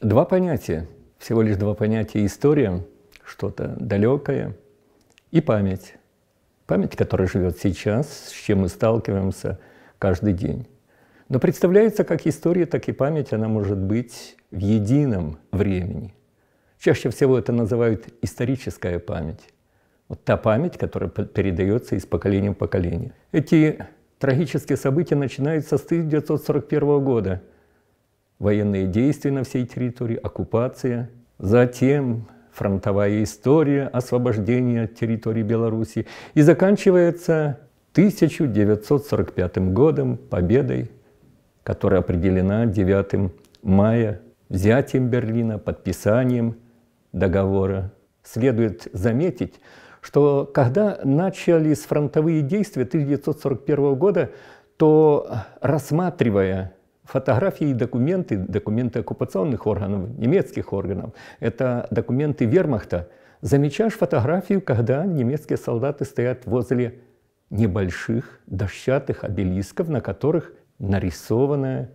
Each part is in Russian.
Два понятия, всего лишь два понятия. История, что-то далекое, и память. Память, которая живет сейчас, с чем мы сталкиваемся каждый день. Но представляется как история, так и память, она может быть в едином времени. Чаще всего это называют историческая память. Вот та память, которая передается из поколения в поколение. Эти трагические события начинаются с 1941 года – военные действия на всей территории, оккупация, затем фронтовая история освобождения территории Беларуси и заканчивается 1945 годом победой, которая определена 9 мая взятием Берлина, подписанием договора. Следует заметить, что когда начались фронтовые действия 1941 года, то рассматривая фотографии и документы, документы оккупационных органов, немецких органов, это документы вермахта. Замечаешь фотографию, когда немецкие солдаты стоят возле небольших дощатых обелисков, на которых нарисованная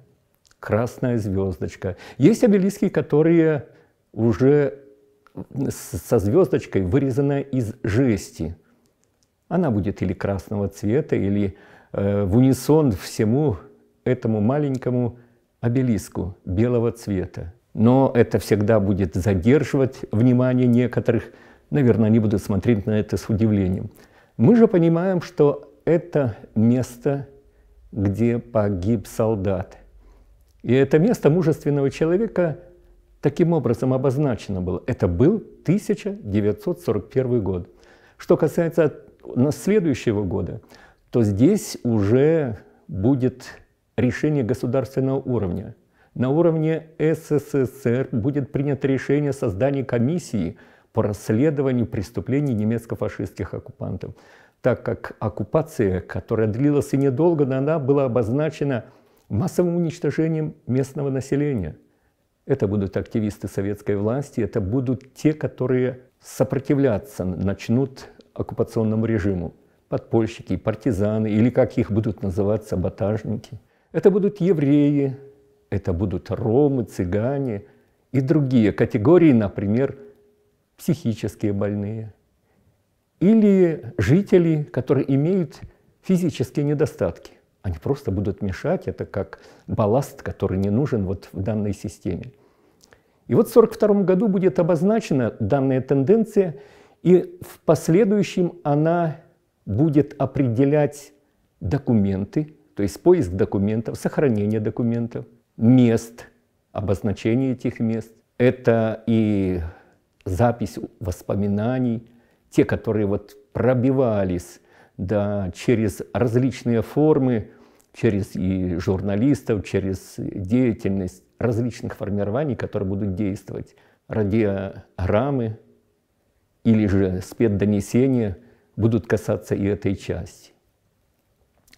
красная звездочка. Есть обелиски, которые уже со звездочкой вырезаны из жести. Она будет или красного цвета, или э, в унисон всему этому маленькому обелиску белого цвета. Но это всегда будет задерживать внимание некоторых. Наверное, они будут смотреть на это с удивлением. Мы же понимаем, что это место, где погиб солдат. И это место мужественного человека таким образом обозначено было. Это был 1941 год. Что касается следующего года, то здесь уже будет решение государственного уровня. На уровне СССР будет принято решение о создании комиссии по расследованию преступлений немецко-фашистских оккупантов, так как оккупация, которая длилась и недолго, но она была обозначена массовым уничтожением местного населения. Это будут активисты советской власти, это будут те, которые сопротивляться начнут оккупационному режиму. Подпольщики, партизаны или как их будут называть, саботажники. Это будут евреи, это будут ромы, цыгане и другие категории, например, психические больные или жители, которые имеют физические недостатки. Они просто будут мешать, это как балласт, который не нужен вот в данной системе. И вот в 1942 году будет обозначена данная тенденция, и в последующем она будет определять документы, то есть поиск документов, сохранение документов, мест, обозначение этих мест. Это и запись воспоминаний, те, которые вот пробивались да, через различные формы, через и журналистов, через деятельность различных формирований, которые будут действовать, радиограммы или же спецдонесения будут касаться и этой части.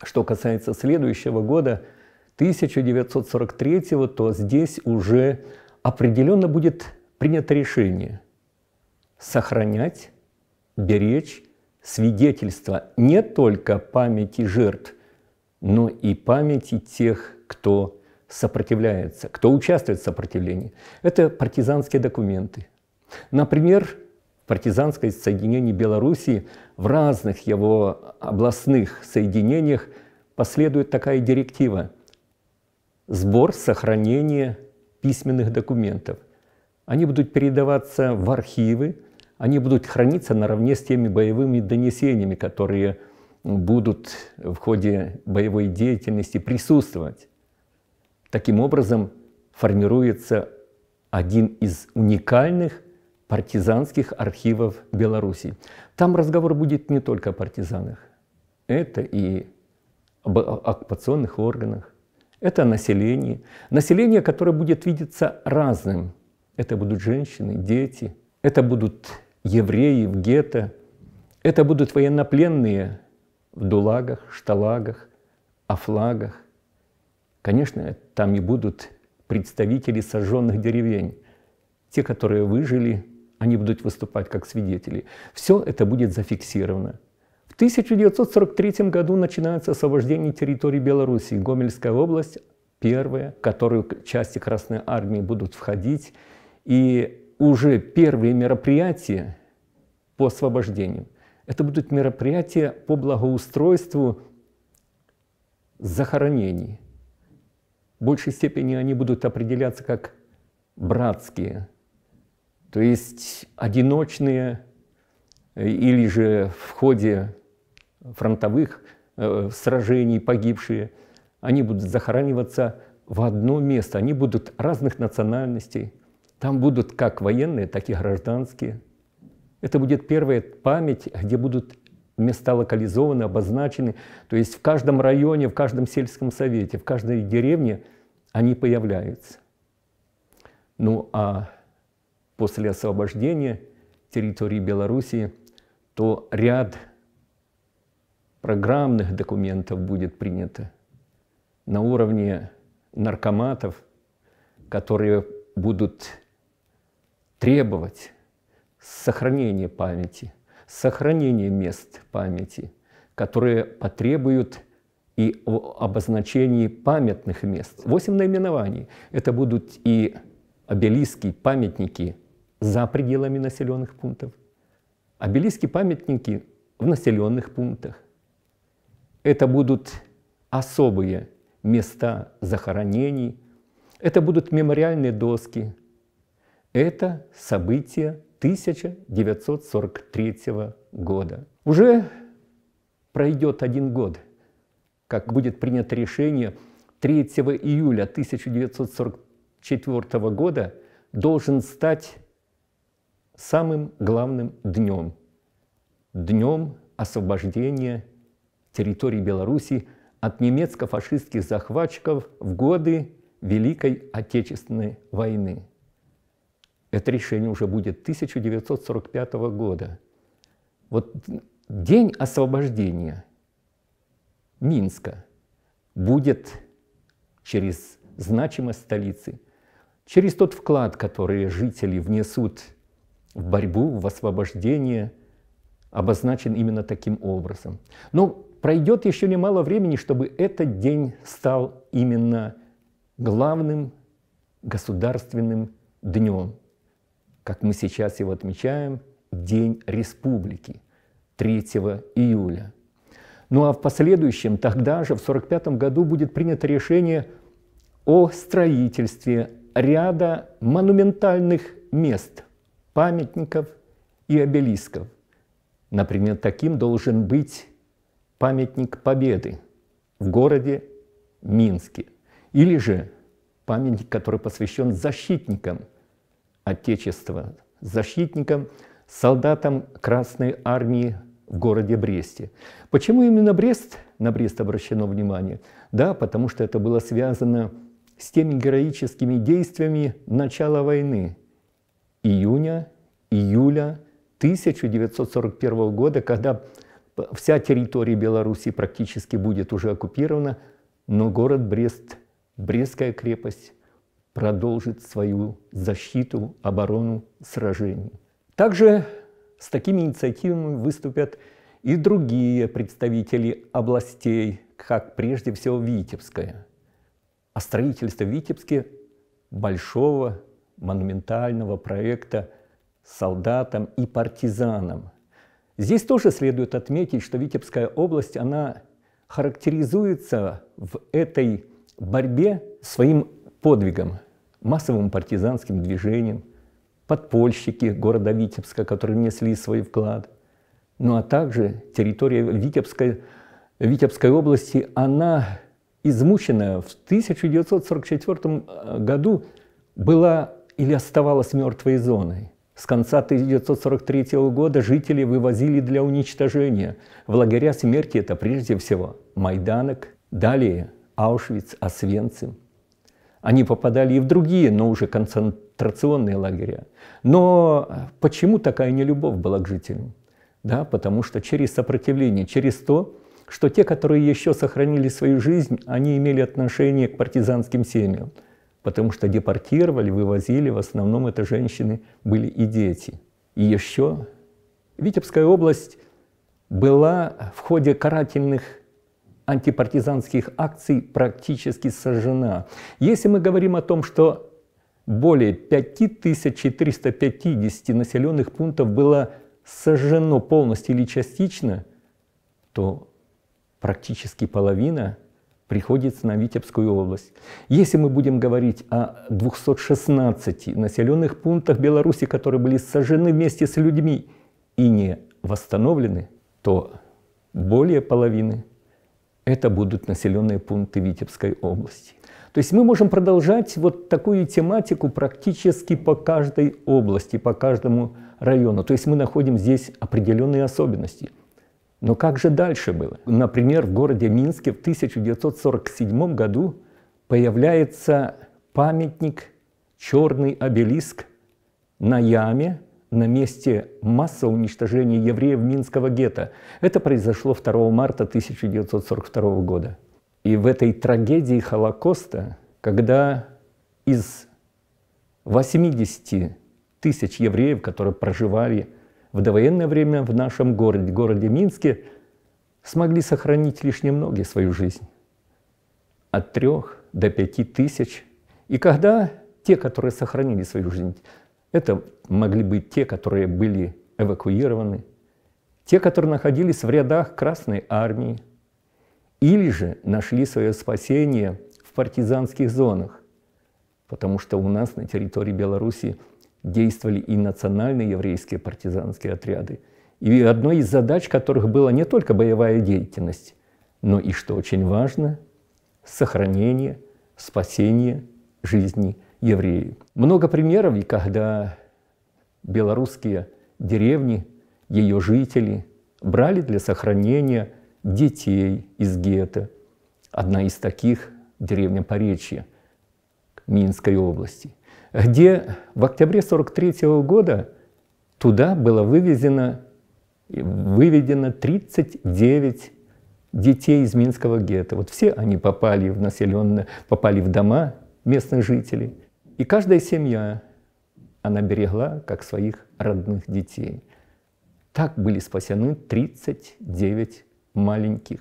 Что касается следующего года, 1943, то здесь уже определенно будет принято решение сохранять, беречь свидетельства не только памяти жертв, но и памяти тех, кто сопротивляется, кто участвует в сопротивлении. Это партизанские документы. Например, партизанское соединение Белоруссии в разных его областных соединениях последует такая директива – сбор, сохранение письменных документов. Они будут передаваться в архивы, они будут храниться наравне с теми боевыми донесениями, которые будут в ходе боевой деятельности присутствовать. Таким образом, формируется один из уникальных партизанских архивов Беларуси. Там разговор будет не только о партизанах. Это и об оккупационных органах, это о населении. Население, которое будет видеться разным. Это будут женщины, дети, это будут евреи в гетто, это будут военнопленные в дулагах, шталагах, афлагах. Конечно, там и будут представители сожженных деревень, те, которые выжили – они будут выступать как свидетели. Все это будет зафиксировано. В 1943 году начинается освобождение территории Беларуси, Гомельская область, первая, в которую части Красной Армии будут входить, и уже первые мероприятия по освобождению. Это будут мероприятия по благоустройству захоронений. В большей степени они будут определяться как братские то есть одиночные э, или же в ходе фронтовых э, сражений погибшие, они будут захораниваться в одно место, они будут разных национальностей. Там будут как военные, так и гражданские. Это будет первая память, где будут места локализованы, обозначены. То есть в каждом районе, в каждом сельском совете, в каждой деревне они появляются. Ну а после освобождения территории Беларуси, то ряд программных документов будет принято на уровне наркоматов, которые будут требовать сохранения памяти, сохранения мест памяти, которые потребуют и обозначении памятных мест. Восемь наименований. Это будут и обелиски, памятники – за пределами населенных пунктов, обелиски памятники в населенных пунктах. Это будут особые места захоронений, это будут мемориальные доски. Это событие 1943 года. Уже пройдет один год, как будет принято решение 3 июля 1944 года должен стать самым главным днем, днем освобождения территории Беларуси от немецко-фашистских захватчиков в годы Великой Отечественной войны. Это решение уже будет 1945 года. Вот день освобождения Минска будет через значимость столицы, через тот вклад, который жители внесут в борьбу, в освобождение обозначен именно таким образом. Но пройдет еще немало времени, чтобы этот день стал именно главным государственным днем, как мы сейчас его отмечаем, День Республики 3 июля. Ну а в последующем, тогда же, в 1945 году, будет принято решение о строительстве ряда монументальных мест памятников и обелисков. Например, таким должен быть памятник Победы в городе Минске. Или же памятник, который посвящен защитникам Отечества, защитникам, солдатам Красной Армии в городе Бресте. Почему именно Брест? На Брест обращено внимание. Да, потому что это было связано с теми героическими действиями начала войны, июня, июля 1941 года, когда вся территория Беларуси практически будет уже оккупирована, но город Брест, Брестская крепость продолжит свою защиту, оборону, сражений. Также с такими инициативами выступят и другие представители областей, как прежде всего Витебская. О а строительстве в Витебске большого монументального проекта солдатам и партизанам. Здесь тоже следует отметить, что Витебская область, она характеризуется в этой борьбе своим подвигом, массовым партизанским движением, подпольщики города Витебска, которые внесли свой вклад, ну а также территория Витебской, Витебской области, она измученная в 1944 э, году была или оставалась мертвой зоной. С конца 1943 года жители вывозили для уничтожения. В лагеря смерти это прежде всего Майданок, далее Аушвиц, Освенцим. Они попадали и в другие, но уже концентрационные лагеря. Но э, почему такая нелюбовь была к жителям? Да, потому что через сопротивление, через то, что те, которые еще сохранили свою жизнь, они имели отношение к партизанским семьям – потому что депортировали, вывозили, в основном это женщины были и дети. И еще Витебская область была в ходе карательных антипартизанских акций практически сожжена. Если мы говорим о том, что более 5350 населенных пунктов было сожжено полностью или частично, то практически половина приходится на Витебскую область. Если мы будем говорить о 216 населенных пунктах Беларуси, которые были сожжены вместе с людьми и не восстановлены, то более половины это будут населенные пункты Витебской области. То есть мы можем продолжать вот такую тематику практически по каждой области, по каждому району. То есть мы находим здесь определенные особенности – но как же дальше было? Например, в городе Минске в 1947 году появляется памятник, черный обелиск на яме на месте масса уничтожения евреев Минского гетто. Это произошло 2 марта 1942 года. И в этой трагедии Холокоста, когда из 80 тысяч евреев, которые проживали в довоенное время в нашем городе, городе Минске, смогли сохранить лишь немногие свою жизнь. От трех до пяти тысяч. И когда те, которые сохранили свою жизнь, это могли быть те, которые были эвакуированы, те, которые находились в рядах Красной Армии, или же нашли свое спасение в партизанских зонах, потому что у нас на территории Беларуси действовали и национальные еврейские партизанские отряды. И одной из задач которых была не только боевая деятельность, но и, что очень важно, сохранение, спасение жизни евреев. Много примеров, и когда белорусские деревни, ее жители брали для сохранения детей из гетто. Одна из таких – деревня Поречья Минской области где в октябре 1943 года туда было вывезено, выведено 39 детей из Минского гетто. Вот все они попали в населенные, попали в дома местных жителей. И каждая семья, она берегла как своих родных детей. Так были спасены 39 маленьких,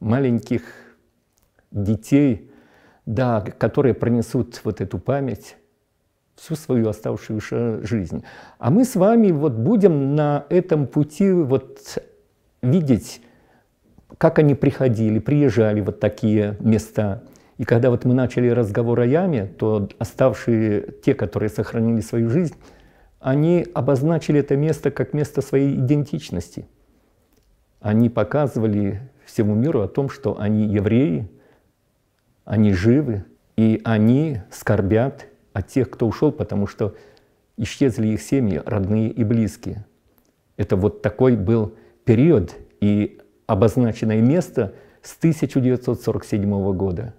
маленьких детей, да, которые пронесут вот эту память всю свою оставшуюся жизнь. А мы с вами вот будем на этом пути вот видеть, как они приходили, приезжали вот такие места. И когда вот мы начали разговор о яме, то оставшие те, которые сохранили свою жизнь, они обозначили это место как место своей идентичности. Они показывали всему миру о том, что они евреи, они живы, и они скорбят – от тех, кто ушел, потому что исчезли их семьи, родные и близкие. Это вот такой был период и обозначенное место с 1947 года.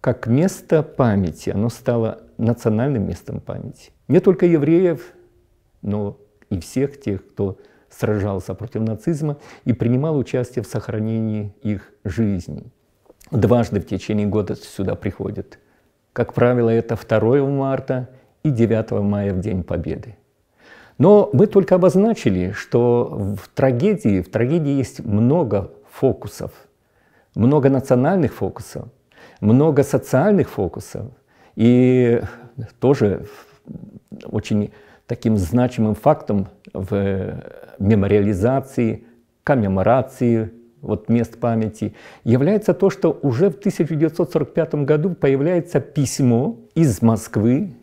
Как место памяти, оно стало национальным местом памяти. Не только евреев, но и всех тех, кто сражался против нацизма и принимал участие в сохранении их жизней. Дважды в течение года сюда приходят как правило, это 2 марта и 9 мая в День Победы. Но мы только обозначили, что в трагедии, в трагедии есть много фокусов, много национальных фокусов, много социальных фокусов. И тоже очень таким значимым фактом в мемориализации, коммеморации вот мест памяти, является то, что уже в 1945 году появляется письмо из Москвы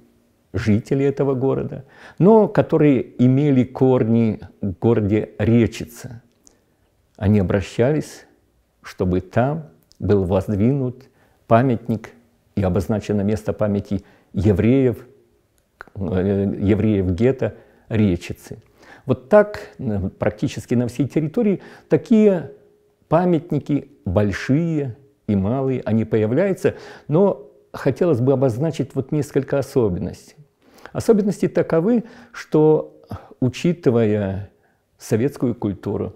жителей этого города, но которые имели корни в городе Речица. Они обращались, чтобы там был воздвинут памятник и обозначено место памяти евреев, э, евреев гетто Речицы. Вот так э, практически на всей территории такие памятники большие и малые, они появляются, но хотелось бы обозначить вот несколько особенностей. Особенности таковы, что, учитывая советскую культуру,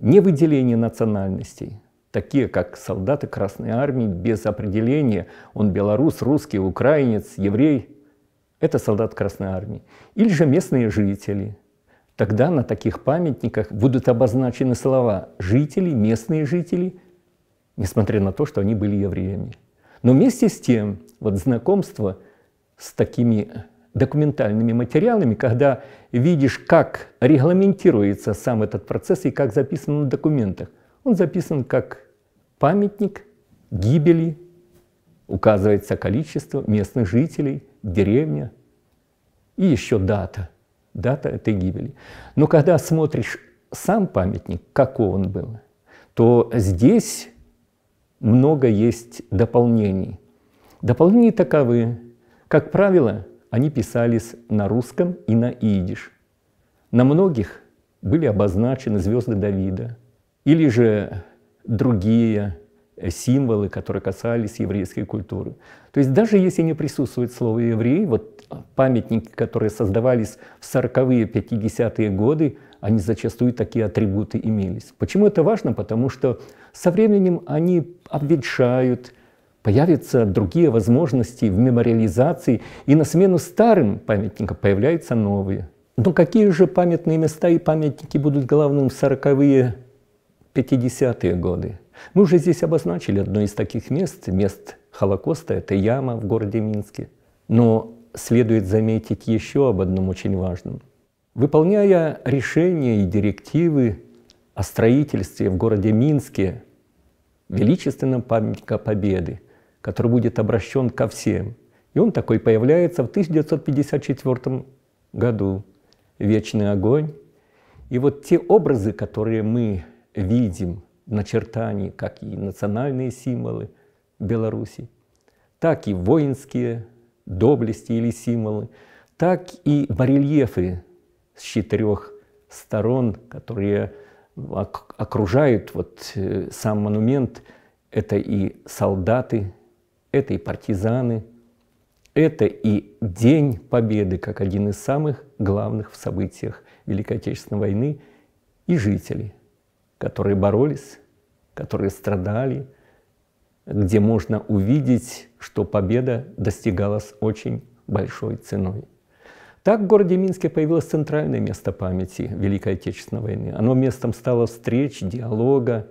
не выделение национальностей, такие как солдаты Красной Армии без определения, он белорус, русский, украинец, еврей, это солдат Красной Армии, или же местные жители – Тогда на таких памятниках будут обозначены слова «жители», «местные жители», несмотря на то, что они были евреями. Но вместе с тем, вот знакомство с такими документальными материалами, когда видишь, как регламентируется сам этот процесс и как записано на документах. Он записан как памятник гибели, указывается количество местных жителей, деревня и еще дата – дата этой гибели. Но когда смотришь сам памятник, каков он был, то здесь много есть дополнений. Дополнения таковы. Как правило, они писались на русском и на идиш. На многих были обозначены звезды Давида или же другие Э, символы, которые касались еврейской культуры. То есть даже если не присутствует слово «еврей», вот а, памятники, которые создавались в 40-е, 50-е годы, они зачастую такие атрибуты имелись. Почему это важно? Потому что со временем они обветшают, появятся другие возможности в мемориализации, и на смену старым памятникам появляются новые. Но какие же памятные места и памятники будут главным в 40-е, 50-е годы? Мы уже здесь обозначили одно из таких мест, мест Холокоста, это яма в городе Минске. Но следует заметить еще об одном очень важном. Выполняя решения и директивы о строительстве в городе Минске величественного памятника Победы, который будет обращен ко всем, и он такой появляется в 1954 году. Вечный огонь. И вот те образы, которые мы видим – начертаний, как и национальные символы Беларуси, так и воинские доблести или символы, так и барельефы с четырех сторон, которые окружают вот э, сам монумент. Это и солдаты, это и партизаны, это и День Победы, как один из самых главных в событиях Великой Отечественной войны, и жители – которые боролись, которые страдали, где можно увидеть, что победа достигалась очень большой ценой. Так в городе Минске появилось центральное место памяти Великой Отечественной войны. Оно местом стало встреч, диалога,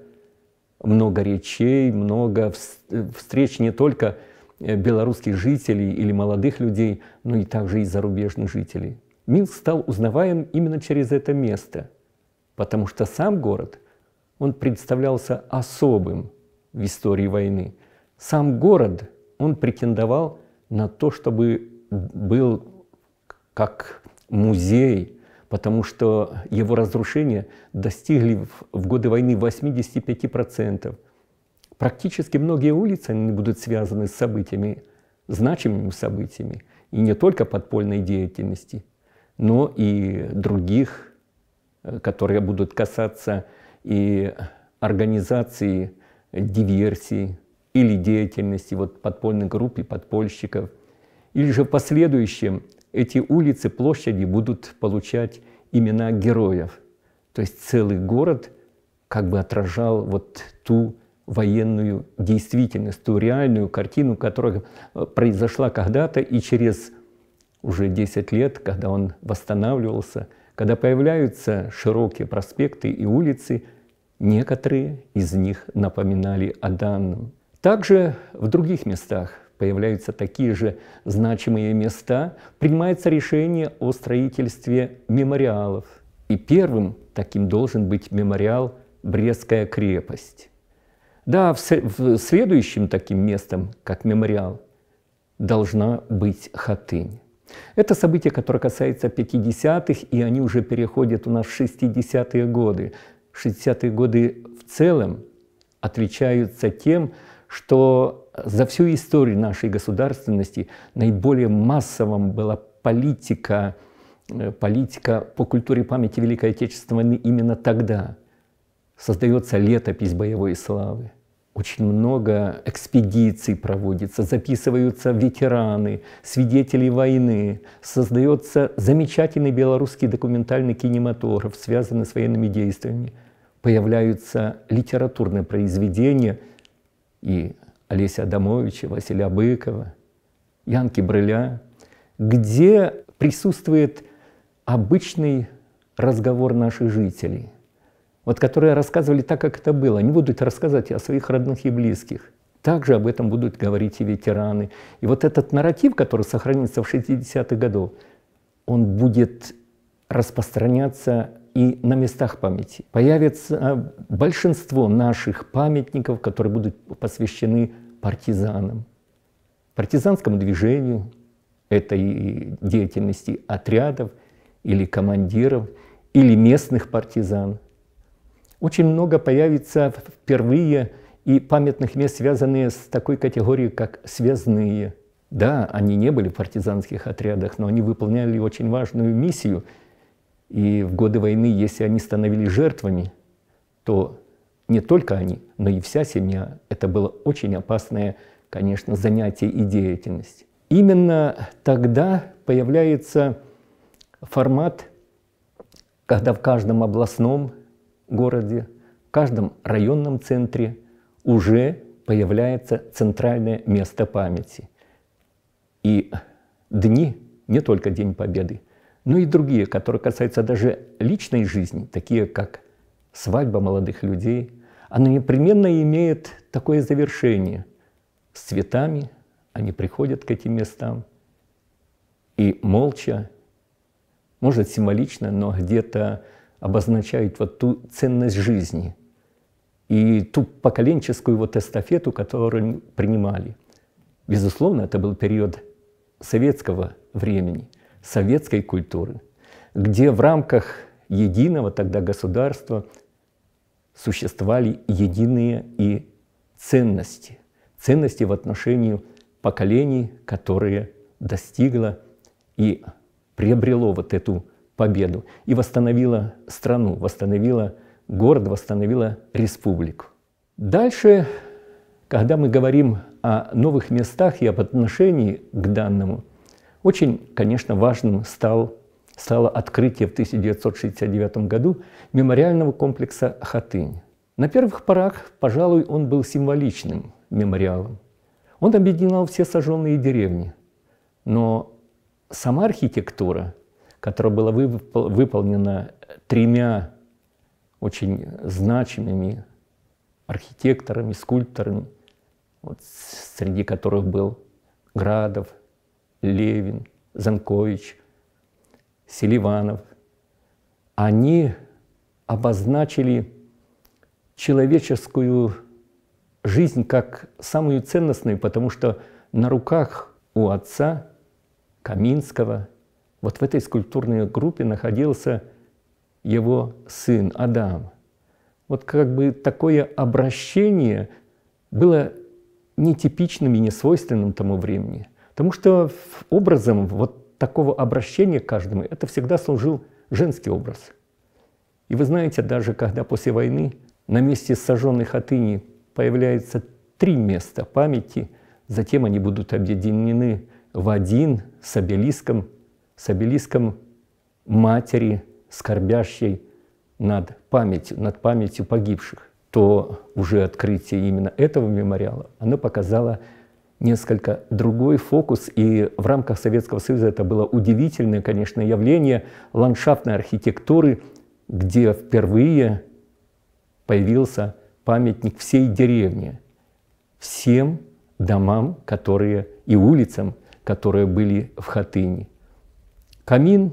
много речей, много встреч не только э, белорусских жителей или молодых людей, но и также и зарубежных жителей. Минск стал узнаваем именно через это место, потому что сам город – он представлялся особым в истории войны. Сам город, он претендовал на то, чтобы был как музей, потому что его разрушения достигли в годы войны 85%. Практически многие улицы они будут связаны с событиями, значимыми событиями, и не только подпольной деятельности, но и других, э, которые будут касаться и организации диверсии или деятельности вот подпольных групп и подпольщиков. Или же в последующем эти улицы, площади будут получать имена героев. То есть целый город как бы отражал вот ту военную действительность, ту реальную картину, которая э, произошла когда-то и через уже 10 лет, когда он восстанавливался – когда появляются широкие проспекты и улицы, некоторые из них напоминали о данном. Также в других местах появляются такие же значимые места, принимается решение о строительстве мемориалов. И первым таким должен быть мемориал «Брестская крепость». Да, в следующим таким местом, как мемориал, должна быть Хатынь. Это событие, которое касается 50-х, и они уже переходят у нас в 60-е годы. 60-е годы в целом отличаются тем, что за всю историю нашей государственности наиболее массовым была политика, э, политика по культуре памяти Великой Отечественной именно тогда. Создается летопись боевой славы. Очень много экспедиций проводится, записываются ветераны, свидетели войны, создается замечательный белорусский документальный кинематограф, связанный с военными действиями. Появляются литературные произведения и Олеся Адамовича, Василия Быкова, Янки Брыля, где присутствует обычный разговор наших жителей – вот которые рассказывали так, как это было. Они будут рассказывать о своих родных и близких. Также об этом будут говорить и ветераны. И вот этот нарратив, который сохранится в 60-х годах, он будет распространяться и на местах памяти. Появится а, большинство наших памятников, которые будут посвящены партизанам, партизанскому движению, этой деятельности отрядов или командиров, или местных партизан – очень много появится впервые и памятных мест, связанные с такой категорией, как связные. Да, они не были в партизанских отрядах, но они выполняли очень важную миссию. И в годы войны, если они становились жертвами, то не только они, но и вся семья. Это было очень опасное, конечно, занятие и деятельность. Именно тогда появляется формат, когда в каждом областном городе, в каждом районном центре уже появляется центральное место памяти. И дни, не только День Победы, но и другие, которые касаются даже личной жизни, такие как свадьба молодых людей, она непременно имеет такое завершение. С цветами они приходят к этим местам и молча, может символично, но где-то обозначают вот ту ценность жизни и ту поколенческую вот эстафету, которую принимали. Безусловно, это был период советского времени, советской культуры, где в рамках единого тогда государства существовали единые и ценности. Ценности в отношении поколений, которые достигло и приобрело вот эту победу и восстановила страну, восстановила город, восстановила республику. Дальше, когда мы говорим о новых местах и об отношении к данному, очень, конечно, важным стал, стало открытие в 1969 году мемориального комплекса «Хатынь». На первых порах, пожалуй, он был символичным мемориалом. Он объединял все сожженные деревни. Но сама архитектура – которое было выполнено тремя очень значимыми архитекторами, скульпторами, вот, среди которых был Градов, Левин, Занкович, Селиванов. Они обозначили человеческую жизнь как самую ценностную, потому что на руках у отца Каминского – вот в этой скульптурной группе находился его сын Адам. Вот как бы такое обращение было нетипичным и несвойственным тому времени. Потому что образом вот такого обращения к каждому это всегда служил женский образ. И вы знаете, даже когда после войны на месте сожженной хатыни появляется три места памяти, затем они будут объединены в один с обелиском с обелиском матери, скорбящей над памятью, над памятью погибших, то уже открытие именно этого мемориала, оно показало несколько другой фокус, и в рамках Советского Союза это было удивительное, конечно, явление ландшафтной архитектуры, где впервые появился памятник всей деревне, всем домам, которые и улицам, которые были в Хатыни камин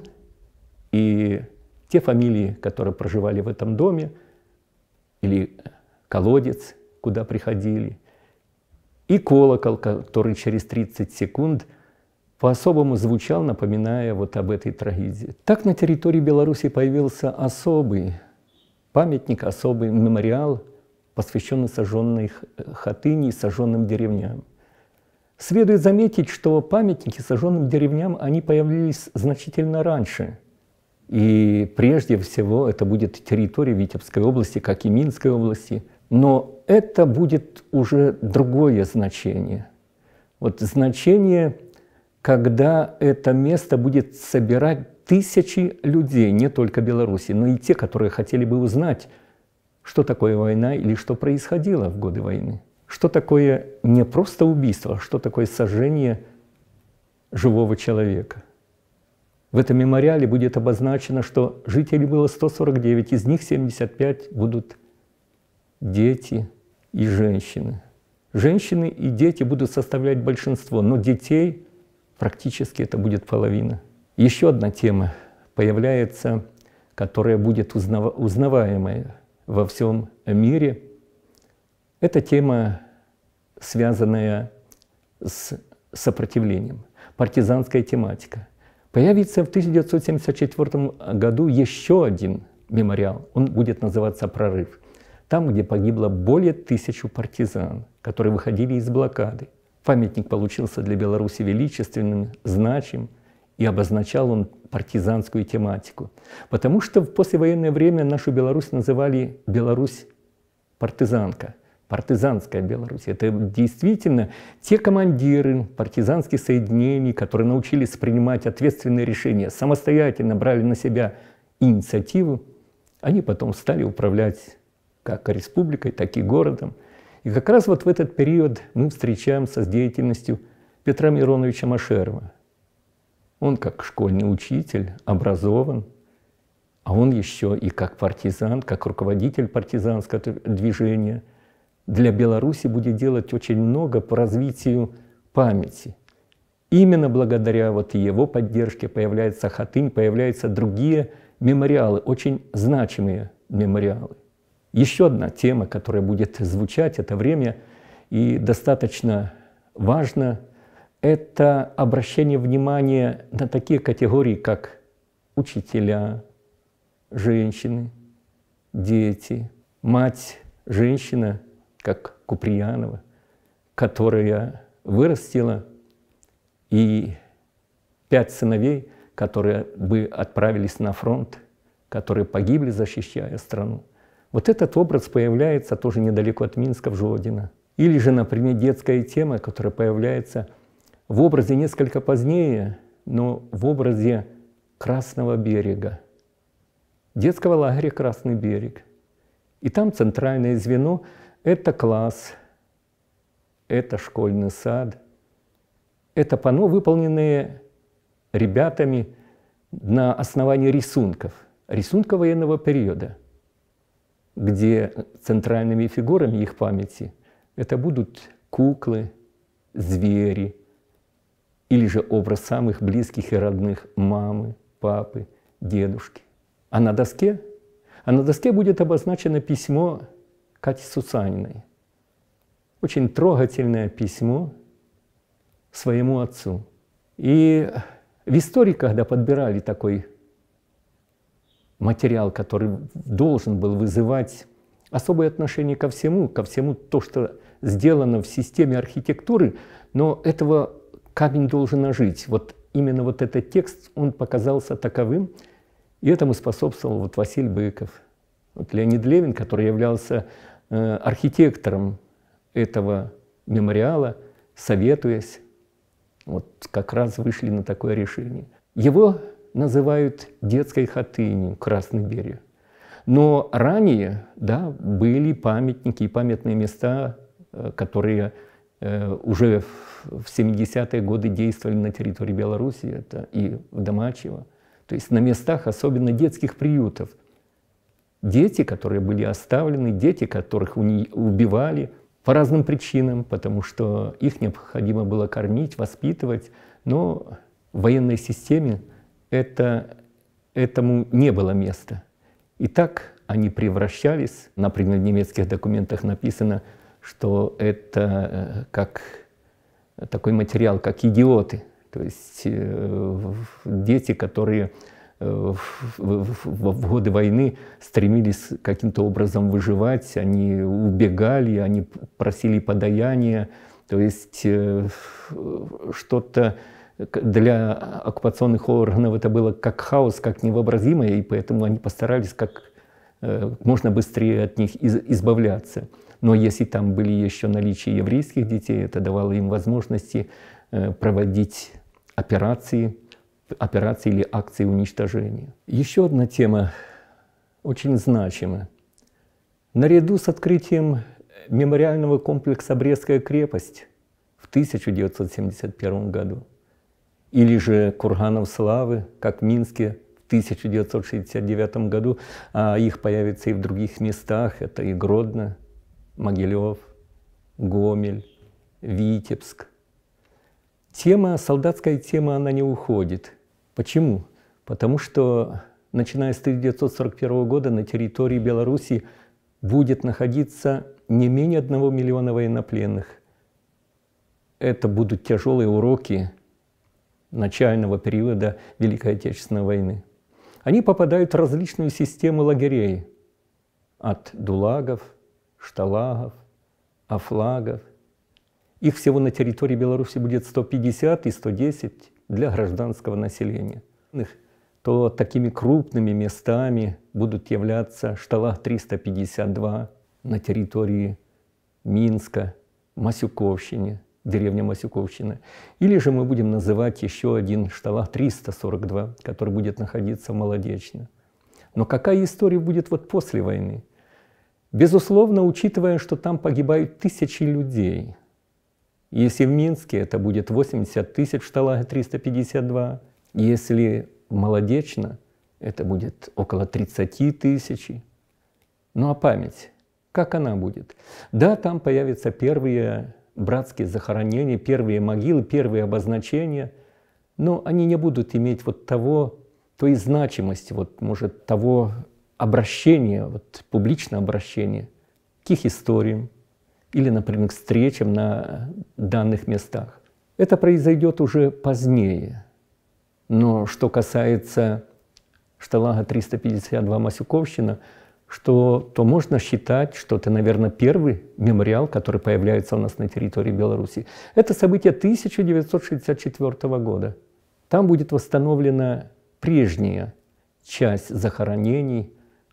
и те фамилии, которые проживали в этом доме, или колодец, куда приходили, и колокол, который через 30 секунд по-особому звучал, напоминая вот об этой трагедии. Так на территории Беларуси появился особый памятник, особый мемориал, посвященный сожженной э, хатыни и сожженным деревням. Следует заметить, что памятники сожженным деревням, они появились значительно раньше. И прежде всего это будет территория Витебской области, как и Минской области. Но это будет уже другое значение. Вот значение, когда это место будет собирать тысячи людей, не только Беларуси, но и те, которые хотели бы узнать, что такое война или что происходило в годы войны что такое не просто убийство, а что такое сожжение живого человека. В этом мемориале будет обозначено, что жителей было 149, из них 75 будут дети и женщины. Женщины и дети будут составлять большинство, но детей практически это будет половина. Еще одна тема появляется, которая будет узнава- узнаваемая во всем мире – это тема, связанная с сопротивлением, партизанская тематика. Появится в 1974 году еще один мемориал. Он будет называться «Прорыв». Там, где погибло более тысячи партизан, которые выходили из блокады. Памятник получился для Беларуси величественным, значим, и обозначал он партизанскую тематику. Потому что в послевоенное время нашу Беларусь называли «Беларусь партизанка» партизанская Беларусь. Это действительно те командиры партизанских соединений, которые научились принимать ответственные решения, самостоятельно брали на себя инициативу, они потом стали управлять как республикой, так и городом. И как раз вот в этот период мы встречаемся с деятельностью Петра Мироновича Машерова. Он как школьный учитель, образован, а он еще и как партизан, как руководитель партизанского движения – для Беларуси будет делать очень много по развитию памяти. Именно благодаря вот его поддержке появляется Хатынь, появляются другие мемориалы, очень значимые мемориалы. Еще одна тема, которая будет звучать это время и достаточно важно, это обращение внимания на такие категории, как учителя, женщины, дети, мать, женщина – как Куприянова, которая вырастила и пять сыновей, которые бы отправились на фронт, которые погибли, защищая страну. Вот этот образ появляется тоже недалеко от Минска в Жодино. Или же, например, детская тема, которая появляется в образе несколько позднее, но в образе Красного берега, детского лагеря «Красный берег». И там центральное звено это класс, это школьный сад, это панно, выполненные ребятами на основании рисунков, рисунка военного периода, где центральными фигурами их памяти это будут куклы, звери или же образ самых близких и родных мамы, папы, дедушки. А на доске? А на доске будет обозначено письмо Кати Суцаниной. Очень трогательное письмо своему отцу. И в истории, когда подбирали такой материал, который должен был вызывать особое отношение ко всему, ко всему то, что сделано в системе архитектуры, но этого камень должен ожить. Вот именно вот этот текст, он показался таковым, и этому способствовал вот Василий Быков – вот Леонид Левин, который являлся э, архитектором этого мемориала, советуясь, вот как раз вышли на такое решение. Его называют детской хатынью Красной берег. Но ранее, да, были памятники и памятные места, э, которые э, уже в 70-е годы действовали на территории Беларуси, это и в Домачево, то есть на местах особенно детских приютов – дети, которые были оставлены, дети, которых убивали по разным причинам, потому что их необходимо было кормить, воспитывать, но в военной системе это, этому не было места. И так они превращались, например, в немецких документах написано, что это э, как такой материал, как идиоты, то есть э, дети, которые Э, в, в, в годы войны стремились каким-то образом выживать, они убегали, они просили подаяния, то есть э, что-то для оккупационных органов это было как хаос, как невообразимое, и поэтому они постарались как э, можно быстрее от них избавляться. Но если там были еще наличие еврейских детей, это давало им возможности проводить операции, операции или акции уничтожения. Еще одна тема очень значима. Наряду с открытием мемориального комплекса «Брестская крепость» в 1971 году или же «Курганов славы», как в Минске в 1969 году, а их появится и в других местах, это и Гродно, Могилев, Гомель, Витебск. Тема, солдатская тема, она не уходит – Почему? Потому что начиная с 1941 года на территории Беларуси будет находиться не менее одного миллиона военнопленных. Это будут тяжелые уроки начального периода Великой Отечественной войны. Они попадают в различные системы лагерей от дулагов, шталагов, афлагов. Их всего на территории Беларуси будет 150 и 110 для гражданского населения, то такими крупными местами будут являться шталах 352 на территории Минска, Масюковщине, деревня Масюковщина. Или же мы будем называть еще один шталах 342, который будет находиться в Молодечне. Но какая история будет вот после войны? Безусловно, учитывая, что там погибают тысячи людей – если в Минске это будет 80 тысяч шталага 352, если молодечно, это будет около 30 тысяч. Ну а память, как она будет? Да, там появятся первые братские захоронения, первые могилы, первые обозначения, но они не будут иметь вот того, той значимости, вот, может, того обращения, вот, публичного обращения к их историям, или, например, к встречам на данных местах. Это произойдет уже позднее. Но что касается Шталага 352 Масюковщина, что, то можно считать, что это, наверное, первый мемориал, который появляется у нас на территории Беларуси. Это событие 1964 года. Там будет восстановлена прежняя часть захоронений,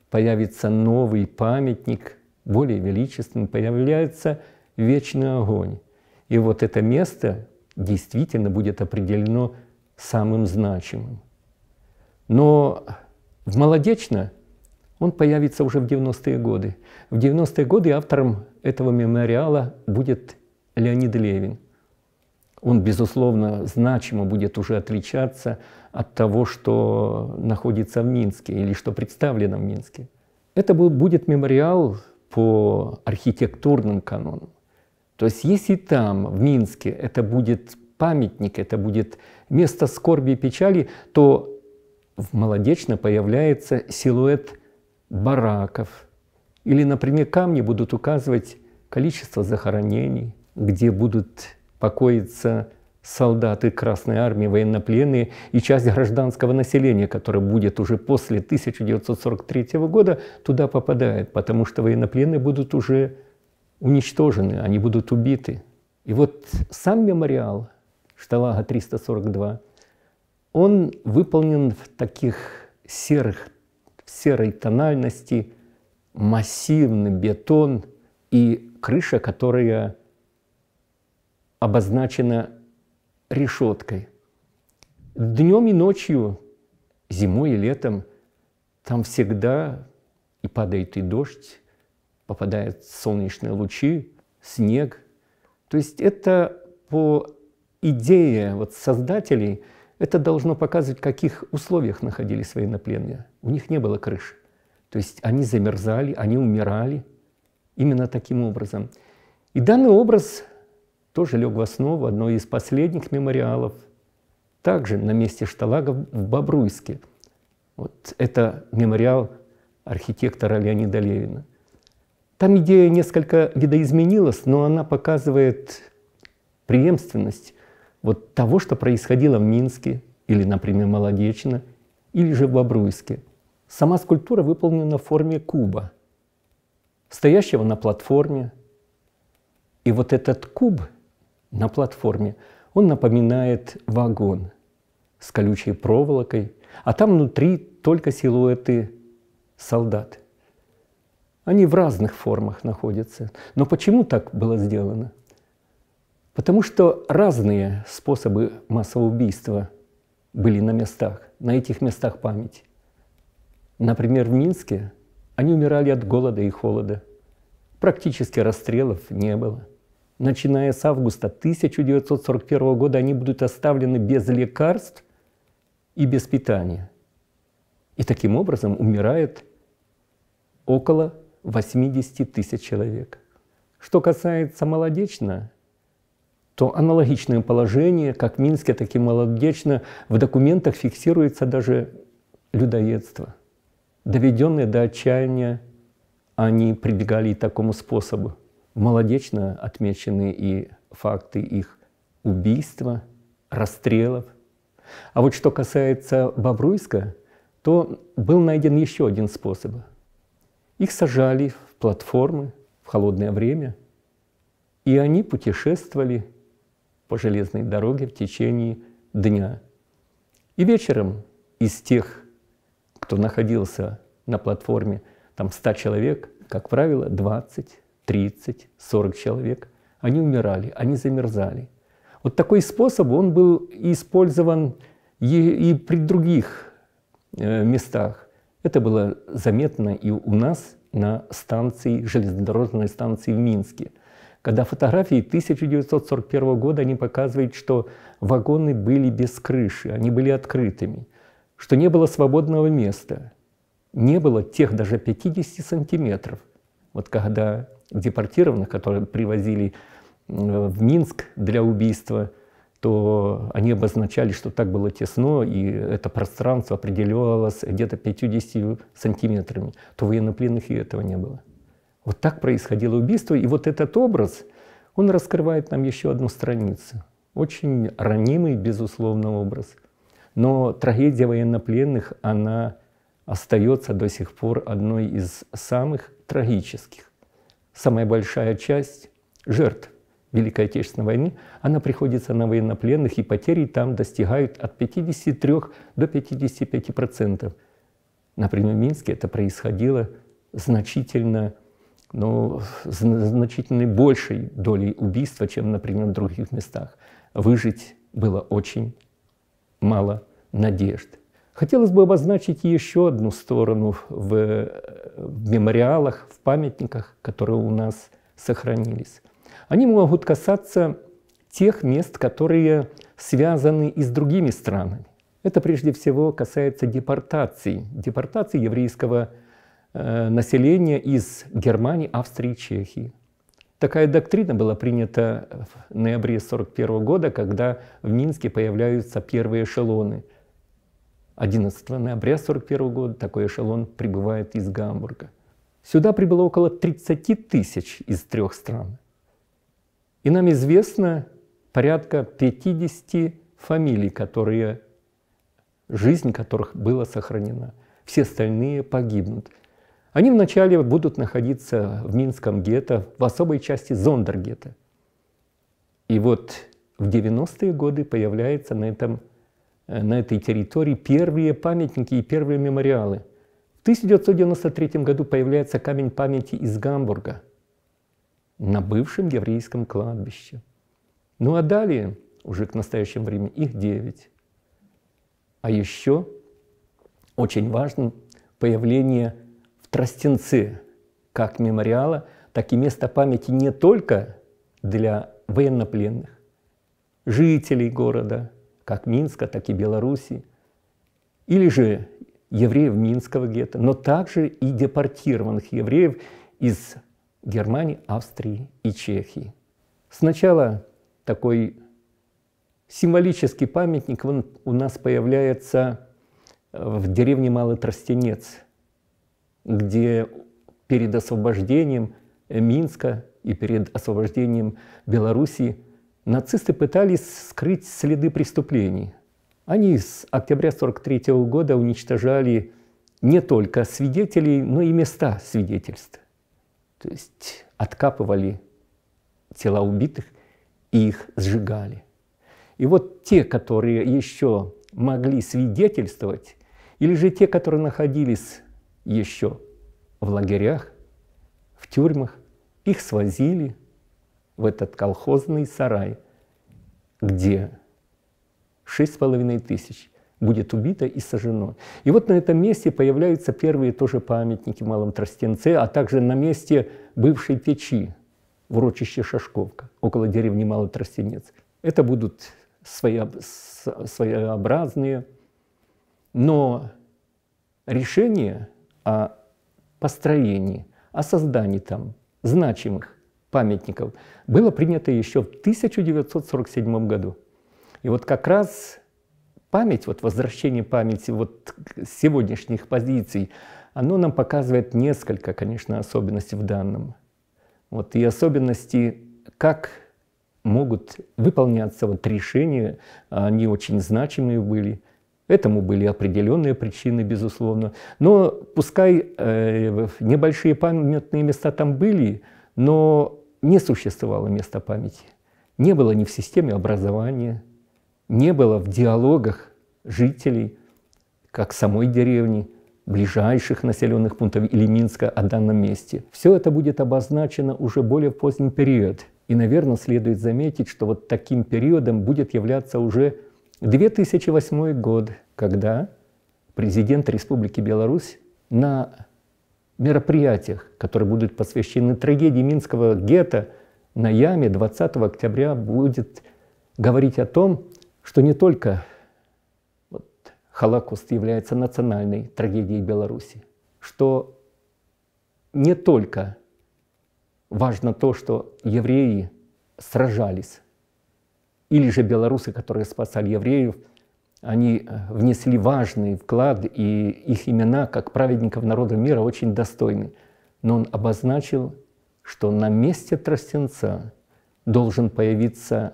появится новый памятник – более величественным появляется вечный огонь. И вот это место действительно будет определено самым значимым. Но в «Молодечно» он появится уже в 90-е годы. В 90-е годы автором этого мемориала будет Леонид Левин. Он, безусловно, значимо будет уже отличаться от того, что находится в Минске или что представлено в Минске. Это будет мемориал по архитектурным канонам. То есть если там, в Минске, это будет памятник, это будет место скорби и печали, то в Молодечно появляется силуэт бараков. Или, например, камни будут указывать количество захоронений, где будут покоиться солдаты Красной Армии, военнопленные и часть гражданского населения, которое будет уже после 1943 года, туда попадает, потому что военнопленные будут уже уничтожены, они будут убиты. И вот сам мемориал Шталага 342, он выполнен в таких серых, в серой тональности, массивный бетон и крыша, которая обозначена решеткой. Днем и ночью, зимой и летом, там всегда и падает и дождь, попадают солнечные лучи, снег. То есть это по идее вот создателей, это должно показывать, в каких условиях находились военнопленные. У них не было крыши. То есть они замерзали, они умирали именно таким образом. И данный образ тоже лег в основу одной из последних мемориалов, также на месте Шталага в Бобруйске. Вот это мемориал архитектора Леонида Левина. Там идея несколько видоизменилась, но она показывает преемственность вот того, что происходило в Минске, или, например, Молодечина, или же в Бобруйске. Сама скульптура выполнена в форме куба, стоящего на платформе. И вот этот куб – на платформе. Он напоминает вагон с колючей проволокой, а там внутри только силуэты солдат. Они в разных формах находятся. Но почему так было сделано? Потому что разные способы массового убийства были на местах, на этих местах памяти. Например, в Минске они умирали от голода и холода. Практически расстрелов не было – начиная с августа 1941 года, они будут оставлены без лекарств и без питания. И таким образом умирает около 80 тысяч человек. Что касается Молодечно, то аналогичное положение, как в Минске, так и Молодечно, в документах фиксируется даже людоедство. Доведенные до отчаяния, они прибегали и к такому способу. Молодечно отмечены и факты их убийства, расстрелов. А вот что касается Бобруйска, то был найден еще один способ. Их сажали в платформы в холодное время, и они путешествовали по железной дороге в течение дня. И вечером из тех, кто находился на платформе, там 100 человек, как правило, 20 30, 40 человек. Они умирали, они замерзали. Вот такой способ, он был использован и, и при других э, местах. Это было заметно и у нас на станции, железнодорожной станции в Минске. Когда фотографии 1941 года, они показывают, что вагоны были без крыши, они были открытыми, что не было свободного места, не было тех даже 50 сантиметров. Вот когда депортированных, которые привозили в Минск для убийства, то они обозначали, что так было тесно, и это пространство определялось где-то 50 сантиметрами, то военнопленных и этого не было. Вот так происходило убийство, и вот этот образ, он раскрывает нам еще одну страницу. Очень ранимый, безусловно, образ. Но трагедия военнопленных, она остается до сих пор одной из самых трагических самая большая часть жертв Великой Отечественной войны, она приходится на военнопленных, и потери там достигают от 53 до 55 процентов. Например, в Минске это происходило значительно, ну, значительно большей долей убийства, чем, например, в других местах. Выжить было очень мало надежд. Хотелось бы обозначить еще одну сторону э, в мемориалах, в памятниках, которые у нас сохранились. Они могут касаться тех мест, которые связаны и с другими странами. Это прежде всего касается депортаций, депортаций еврейского э, населения из Германии, Австрии Чехии. Такая доктрина была принята в ноябре 1941 года, когда в Минске появляются первые эшелоны – 11 ноября 1941 года такой эшелон прибывает из Гамбурга. Сюда прибыло около 30 тысяч из трех стран. И нам известно порядка 50 фамилий, которые, жизнь которых была сохранена. Все остальные погибнут. Они вначале будут находиться в Минском гетто, в особой части Зондергетто. И вот в 90-е годы появляется на этом Э, на этой территории первые памятники и первые мемориалы. В 1993 году появляется камень памяти из Гамбурга на бывшем еврейском кладбище. Ну а далее, уже к настоящему времени, их девять. А еще очень важно появление в Тростенце как мемориала, так и места памяти не только для военнопленных, жителей города – как Минска, так и Белоруссии, или же евреев Минского гетто, но также и депортированных евреев из Германии, Австрии и Чехии. Сначала такой символический памятник у нас появляется э, в деревне Малый Тростенец, где перед освобождением Минска и перед освобождением Белоруссии нацисты пытались скрыть следы преступлений. Они с октября 1943 года уничтожали не только свидетелей, но и места свидетельств. То есть откапывали тела убитых и их сжигали. И вот те, которые еще могли свидетельствовать, или же те, которые находились еще в лагерях, в тюрьмах, их свозили – в этот колхозный сарай, где шесть с половиной тысяч будет убито и сожжено. И вот на этом месте появляются первые тоже памятники в Малом Тростенце, а также на месте бывшей печи в урочище Шашковка, около деревни Малый Тростенец. Это будут своя, своеобразные, но решение о построении, о создании там значимых памятников было принято еще в 1947 году. И вот как раз память, вот возвращение памяти вот сегодняшних позиций, оно нам показывает несколько, конечно, особенностей в данном. Вот, и особенности, как могут выполняться вот решения, они очень значимые были. Этому были определенные причины, безусловно. Но пускай э, небольшие памятные места там были, но не существовало места памяти. Не было ни в системе образования, не было в диалогах жителей, как самой деревни, ближайших населенных пунктов или Минска о данном месте. Все это будет обозначено уже более в поздний период. И, наверное, следует заметить, что вот таким периодом будет являться уже 2008 год, когда президент Республики Беларусь на мероприятиях, которые будут посвящены трагедии Минского гетто, на Яме 20 октября будет говорить о том, что не только вот, Холокост является национальной трагедией Беларуси, что не только важно то, что евреи сражались, или же белорусы, которые спасали евреев – они э, внесли важный вклад, и их имена, как праведников народа мира, очень достойны. Но он обозначил, что на месте Тростенца должен появиться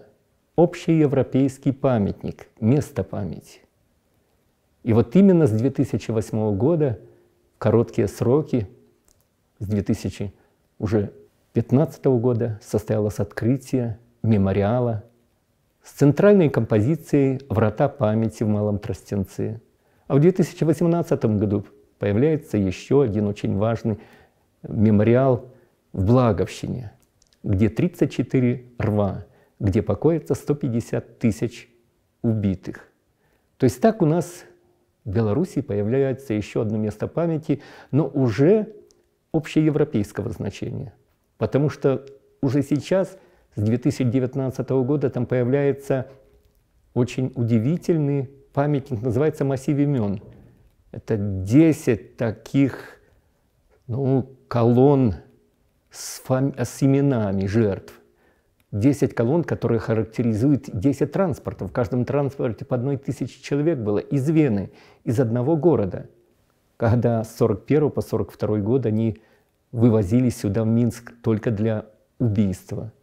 общий европейский памятник, место памяти. И вот именно с 2008 года, короткие сроки, с 2000 уже 2015 года состоялось открытие мемориала с центральной композицией «Врата памяти в Малом Тростенце». А в 2018 году появляется еще один очень важный мемориал в Благовщине, где 34 рва, где покоится 150 тысяч убитых. То есть так у нас в Беларуси появляется еще одно место памяти, но уже общеевропейского значения. Потому что уже сейчас – с 2019 года там появляется очень удивительный памятник, называется «Массив имен». Это 10 таких ну, колонн с, фами- с именами жертв. 10 колонн, которые характеризуют 10 транспортов. В каждом транспорте по одной тысячи человек было из Вены, из одного города. Когда с 41 по 42 год они вывозили сюда в Минск только для убийства –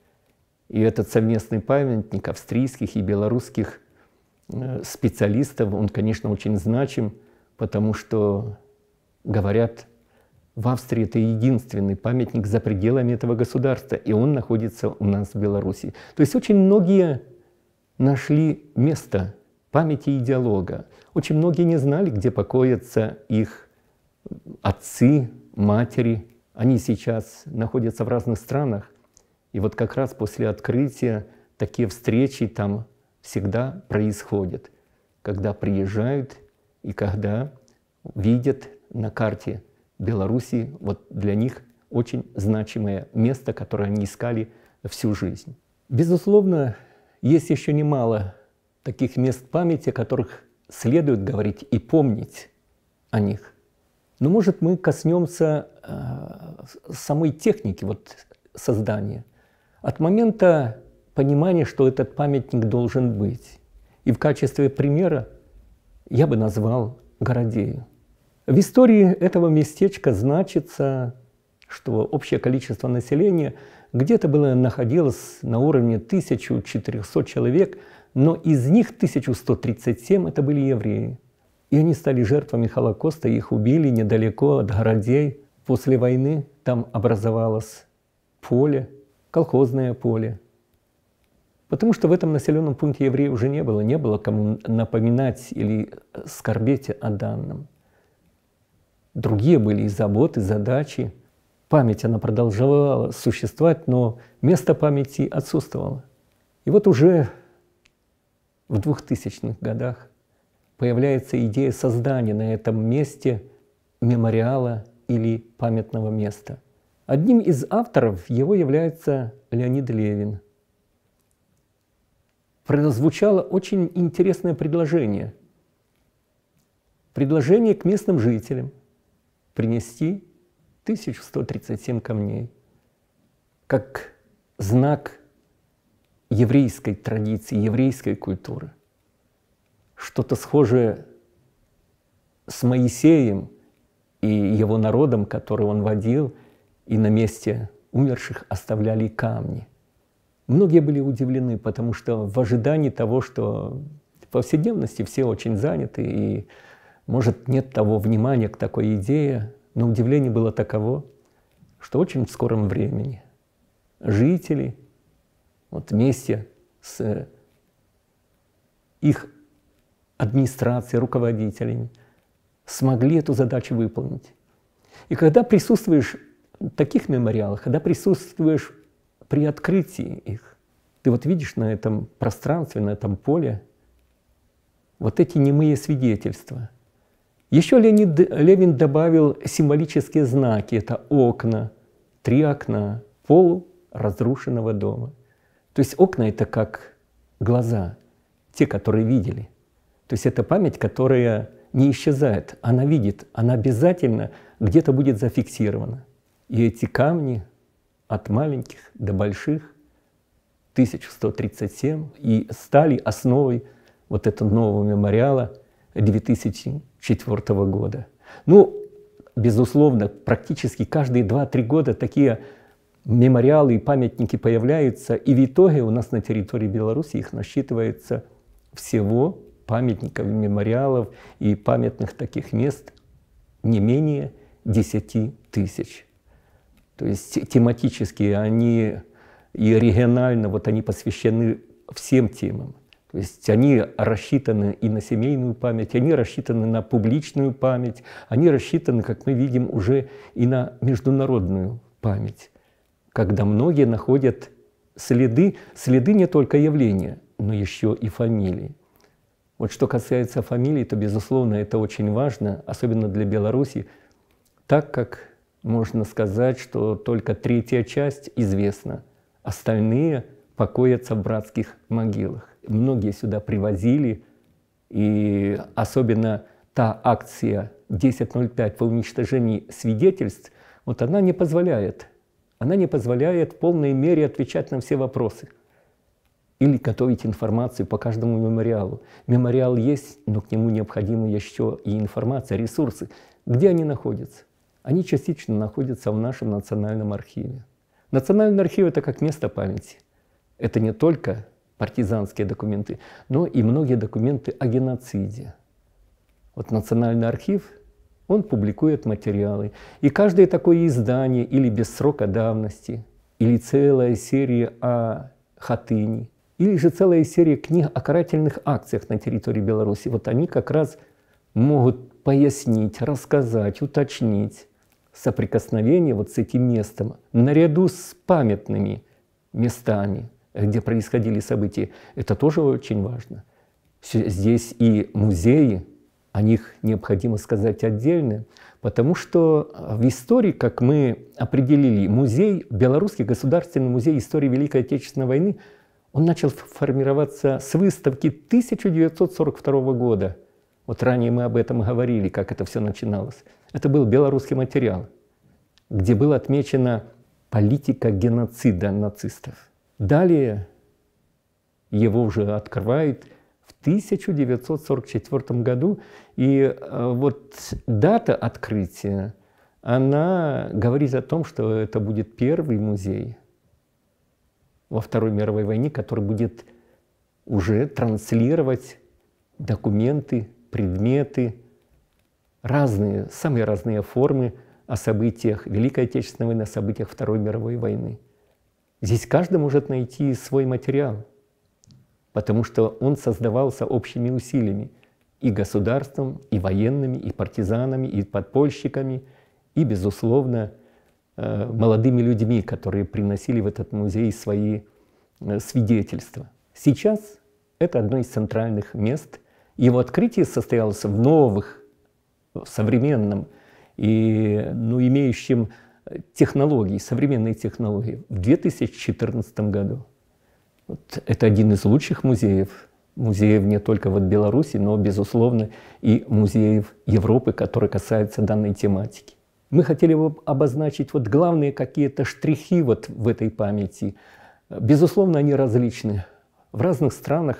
и этот совместный памятник австрийских и белорусских э, специалистов, он, конечно, очень значим, потому что, говорят, в Австрии это единственный памятник за пределами этого государства, и он находится у нас в Беларуси. То есть очень многие нашли место памяти и диалога. Очень многие не знали, где покоятся их отцы, матери. Они сейчас находятся в разных странах, и вот как раз после открытия такие встречи там всегда происходят, когда приезжают и когда видят на карте Беларуси вот для них очень значимое место, которое они искали всю жизнь. Безусловно, есть еще немало таких мест памяти, о которых следует говорить и помнить о них. Но, может, мы коснемся э, самой техники вот, создания – от момента понимания, что этот памятник должен быть. И в качестве примера я бы назвал Городею. В истории этого местечка значится, что общее количество населения где-то было находилось на уровне 1400 человек, но из них 1137 это были евреи. И они стали жертвами Холокоста, их убили недалеко от городей. После войны там образовалось поле, колхозное поле. Потому что в этом населенном пункте евреев уже не было, не было кому напоминать или скорбеть о данном. Другие были и заботы, задачи. Память, она продолжала существовать, но место памяти отсутствовало. И вот уже в 2000-х годах появляется идея создания на этом месте мемориала или памятного места – Одним из авторов его является Леонид Левин. Прозвучало очень интересное предложение. Предложение к местным жителям принести 1137 камней как знак еврейской традиции, еврейской культуры. Что-то схожее с Моисеем и его народом, который он водил – и на месте умерших оставляли камни. Многие были удивлены, потому что в ожидании того, что в повседневности все очень заняты, и, может, нет того внимания к такой идее, но удивление было таково, что очень в скором времени жители вот вместе с их администрацией, руководителями смогли эту задачу выполнить. И когда присутствуешь таких мемориалах, когда присутствуешь при открытии их, ты вот видишь на этом пространстве, на этом поле вот эти немые свидетельства. Еще Леонид, Левин добавил символические знаки. Это окна, три окна, пол разрушенного дома. То есть окна — это как глаза, те, которые видели. То есть это память, которая не исчезает. Она видит, она обязательно где-то будет зафиксирована. И эти камни от маленьких до больших 1137 и стали основой вот этого нового мемориала 2004 года. Ну, безусловно, практически каждые 2-3 года такие мемориалы и памятники появляются, и в итоге у нас на территории Беларуси их насчитывается всего памятников, мемориалов и памятных таких мест не менее 10 тысяч. То есть тематически они и регионально вот они посвящены всем темам. То есть они рассчитаны и на семейную память, они рассчитаны на публичную память, они рассчитаны, как мы видим, уже и на международную память, когда многие находят следы, следы не только явления, но еще и фамилии. Вот что касается фамилий, то, безусловно, это очень важно, особенно для Беларуси, так как можно сказать, что только третья часть известна. Остальные покоятся в братских могилах. Многие сюда привозили, и особенно та акция 10.05 по уничтожению свидетельств, вот она не позволяет, она не позволяет в полной мере отвечать на все вопросы или готовить информацию по каждому мемориалу. Мемориал есть, но к нему необходима еще и информация, ресурсы. Где они находятся? они частично находятся в нашем национальном архиве. Национальный архив – это как место памяти. Это не только партизанские документы, но и многие документы о геноциде. Вот Национальный архив, он публикует материалы. И каждое такое издание или без срока давности, или целая серия о Хатыни, или же целая серия книг о карательных акциях на территории Беларуси. Вот они как раз могут пояснить, рассказать, уточнить соприкосновение вот с этим местом, наряду с памятными местами, где происходили события, это тоже очень важно. Здесь и музеи, о них необходимо сказать отдельно, потому что а, в истории, как мы определили, музей, Белорусский государственный музей истории Великой Отечественной войны, он начал формироваться с выставки 1942 года – вот ранее мы об этом говорили, как это все начиналось. Это был белорусский материал, где была отмечена политика геноцида нацистов. Далее его уже открывают в 1944 году. И э, вот дата открытия, она говорит о том, что это будет первый музей во Второй мировой войне, который будет уже транслировать документы предметы, разные, самые разные формы о событиях Великой Отечественной войны, о событиях Второй мировой войны. Здесь каждый может найти свой материал, потому что он создавался общими усилиями и государством, и военными, и партизанами, и подпольщиками, и, безусловно, э, молодыми людьми, которые приносили в этот музей свои э, свидетельства. Сейчас это одно из центральных мест – его открытие состоялось в новых, в современном и ну, имеющем э, технологии, современные технологии в 2014 году. Вот это один из лучших музеев, музеев не только вот Беларуси, но, безусловно, и музеев Европы, которые касаются данной тематики. Мы хотели бы обозначить вот главные какие-то штрихи вот в этой памяти. Безусловно, они различны. В разных странах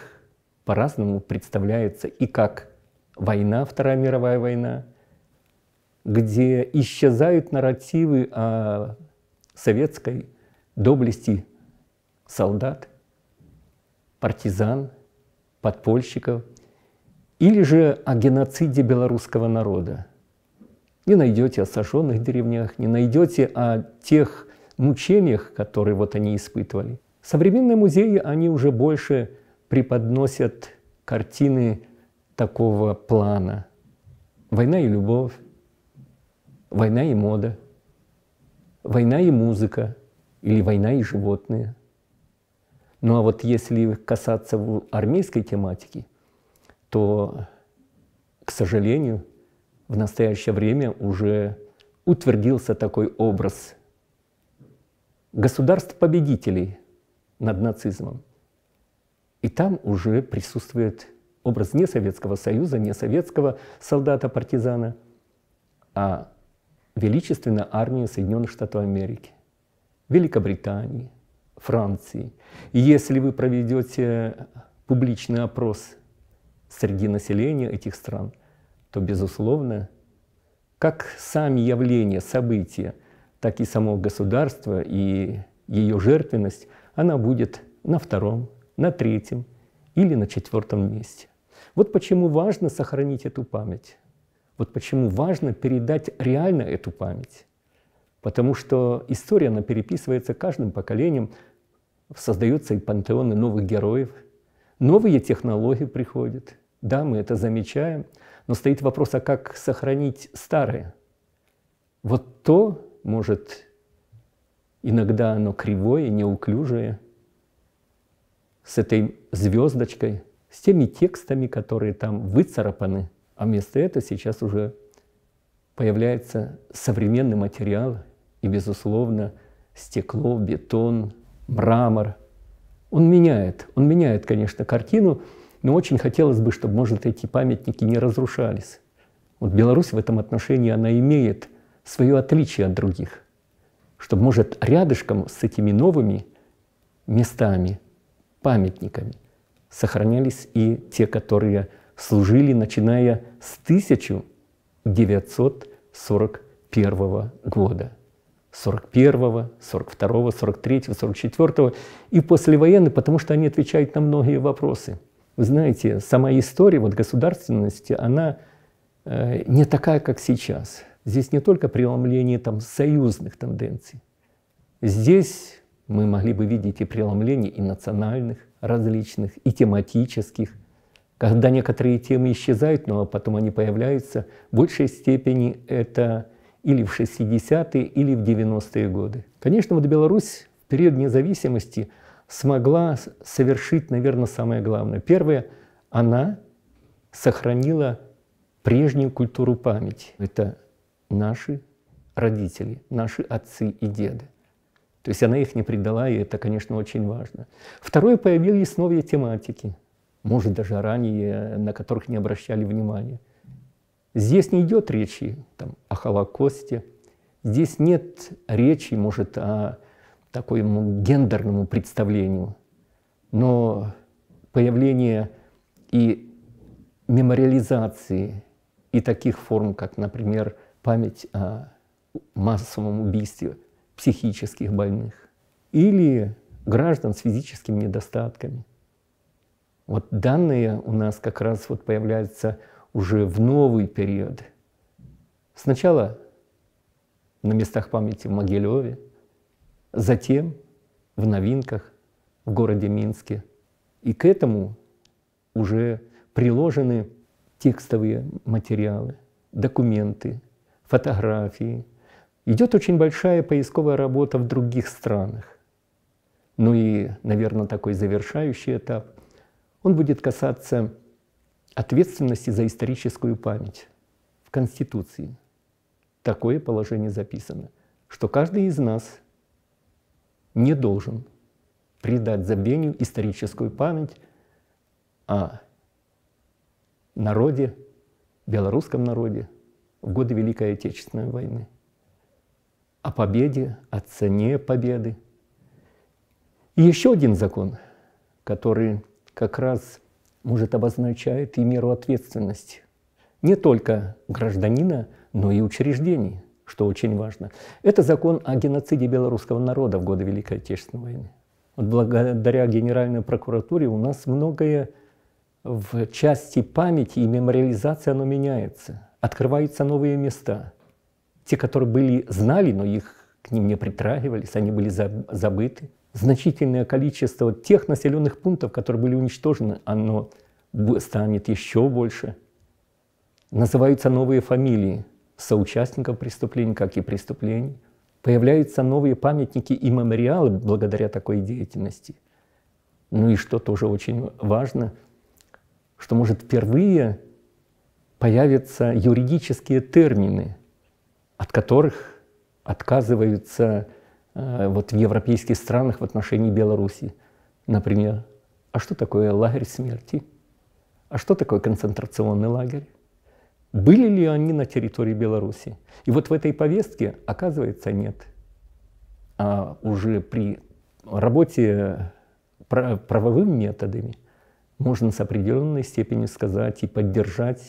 по-разному представляется и как война, Вторая мировая война, где исчезают нарративы о советской доблести солдат, партизан, подпольщиков, или же о геноциде белорусского народа. Не найдете о сожженных деревнях, не найдете о тех мучениях, которые вот они испытывали. Современные музеи, они уже больше преподносят картины такого плана. Война и любовь, война и мода, война и музыка или война и животные. Ну а вот если касаться армейской тематики, то, к сожалению, в настоящее время уже утвердился такой образ государств-победителей над нацизмом. И там уже присутствует образ не Советского Союза, не советского солдата-партизана, а величественно армии Соединенных Штатов Америки, Великобритании, Франции. И если вы проведете публичный опрос среди населения этих стран, то, безусловно, как сами явления, события, так и само государство и ее жертвенность, она будет на втором, на третьем или на четвертом месте. Вот почему важно сохранить эту память. Вот почему важно передать реально эту память. Потому что история, она переписывается каждым поколением, создаются и пантеоны новых героев, новые технологии приходят. Да, мы это замечаем, но стоит вопрос, а как сохранить старое. Вот то, может, иногда оно кривое, неуклюжее – с этой звездочкой, с теми текстами, которые там выцарапаны. А вместо этого сейчас уже появляется современный материал и, безусловно, стекло, бетон, мрамор. Он меняет, он меняет, конечно, картину, но очень хотелось бы, чтобы, может, эти памятники не разрушались. Вот Беларусь в этом отношении, она имеет свое отличие от других, чтобы, может, рядышком с этими новыми местами – памятниками. Сохранялись и те, которые служили, начиная с 1941 года. 41, 42, 43, 44 и послевоенные, потому что они отвечают на многие вопросы. Вы знаете, сама история вот, государственности, она э, не такая, как сейчас. Здесь не только преломление там, союзных тенденций. Здесь мы могли бы видеть и преломление и национальных различных, и тематических, когда некоторые темы исчезают, но потом они появляются, в большей степени это или в 60-е, или в 90-е годы. Конечно, вот Беларусь в период независимости смогла совершить, наверное, самое главное. Первое, она сохранила прежнюю культуру памяти. Это наши родители, наши отцы и деды. То есть она их не предала, и это, конечно, очень важно. Второе, появились новые тематики, может, даже ранее, на которых не обращали внимания. Здесь не идет речи там, о Холокосте, здесь нет речи, может, о таком гендерному представлению, но появление и мемориализации и таких форм, как, например, память о массовом убийстве психических больных или граждан с физическими недостатками. Вот данные у нас как раз вот появляются уже в новый период. Сначала на местах памяти в Могилеве, затем в новинках в городе Минске. И к этому уже приложены текстовые материалы, документы, фотографии – Идет очень большая поисковая работа в других странах. Ну и, наверное, такой завершающий этап, он будет касаться ответственности за историческую память в Конституции. Такое положение записано, что каждый из нас не должен придать забвению историческую память о народе, белорусском народе в годы Великой Отечественной войны о победе, о цене победы. И еще один закон, который как раз, может, обозначает и меру ответственности. Не только гражданина, но и учреждений, что очень важно. Это закон о геноциде белорусского народа в годы Великой Отечественной войны. Вот благодаря Генеральной прокуратуре у нас многое в части памяти и мемориализации оно меняется. Открываются новые места – те, которые были, знали, но их к ним не притрагивались, они были забыты. Значительное количество тех населенных пунктов, которые были уничтожены, оно станет еще больше. Называются новые фамилии соучастников преступлений, как и преступлений. Появляются новые памятники и мемориалы благодаря такой деятельности. Ну и что тоже очень важно, что, может, впервые появятся юридические термины, от которых отказываются э, вот в европейских странах в отношении Беларуси. Например, а что такое лагерь смерти? А что такое концентрационный лагерь? Были ли они на территории Беларуси? И вот в этой повестке, оказывается, нет. А уже при работе э, правовыми методами можно с определенной степенью сказать и поддержать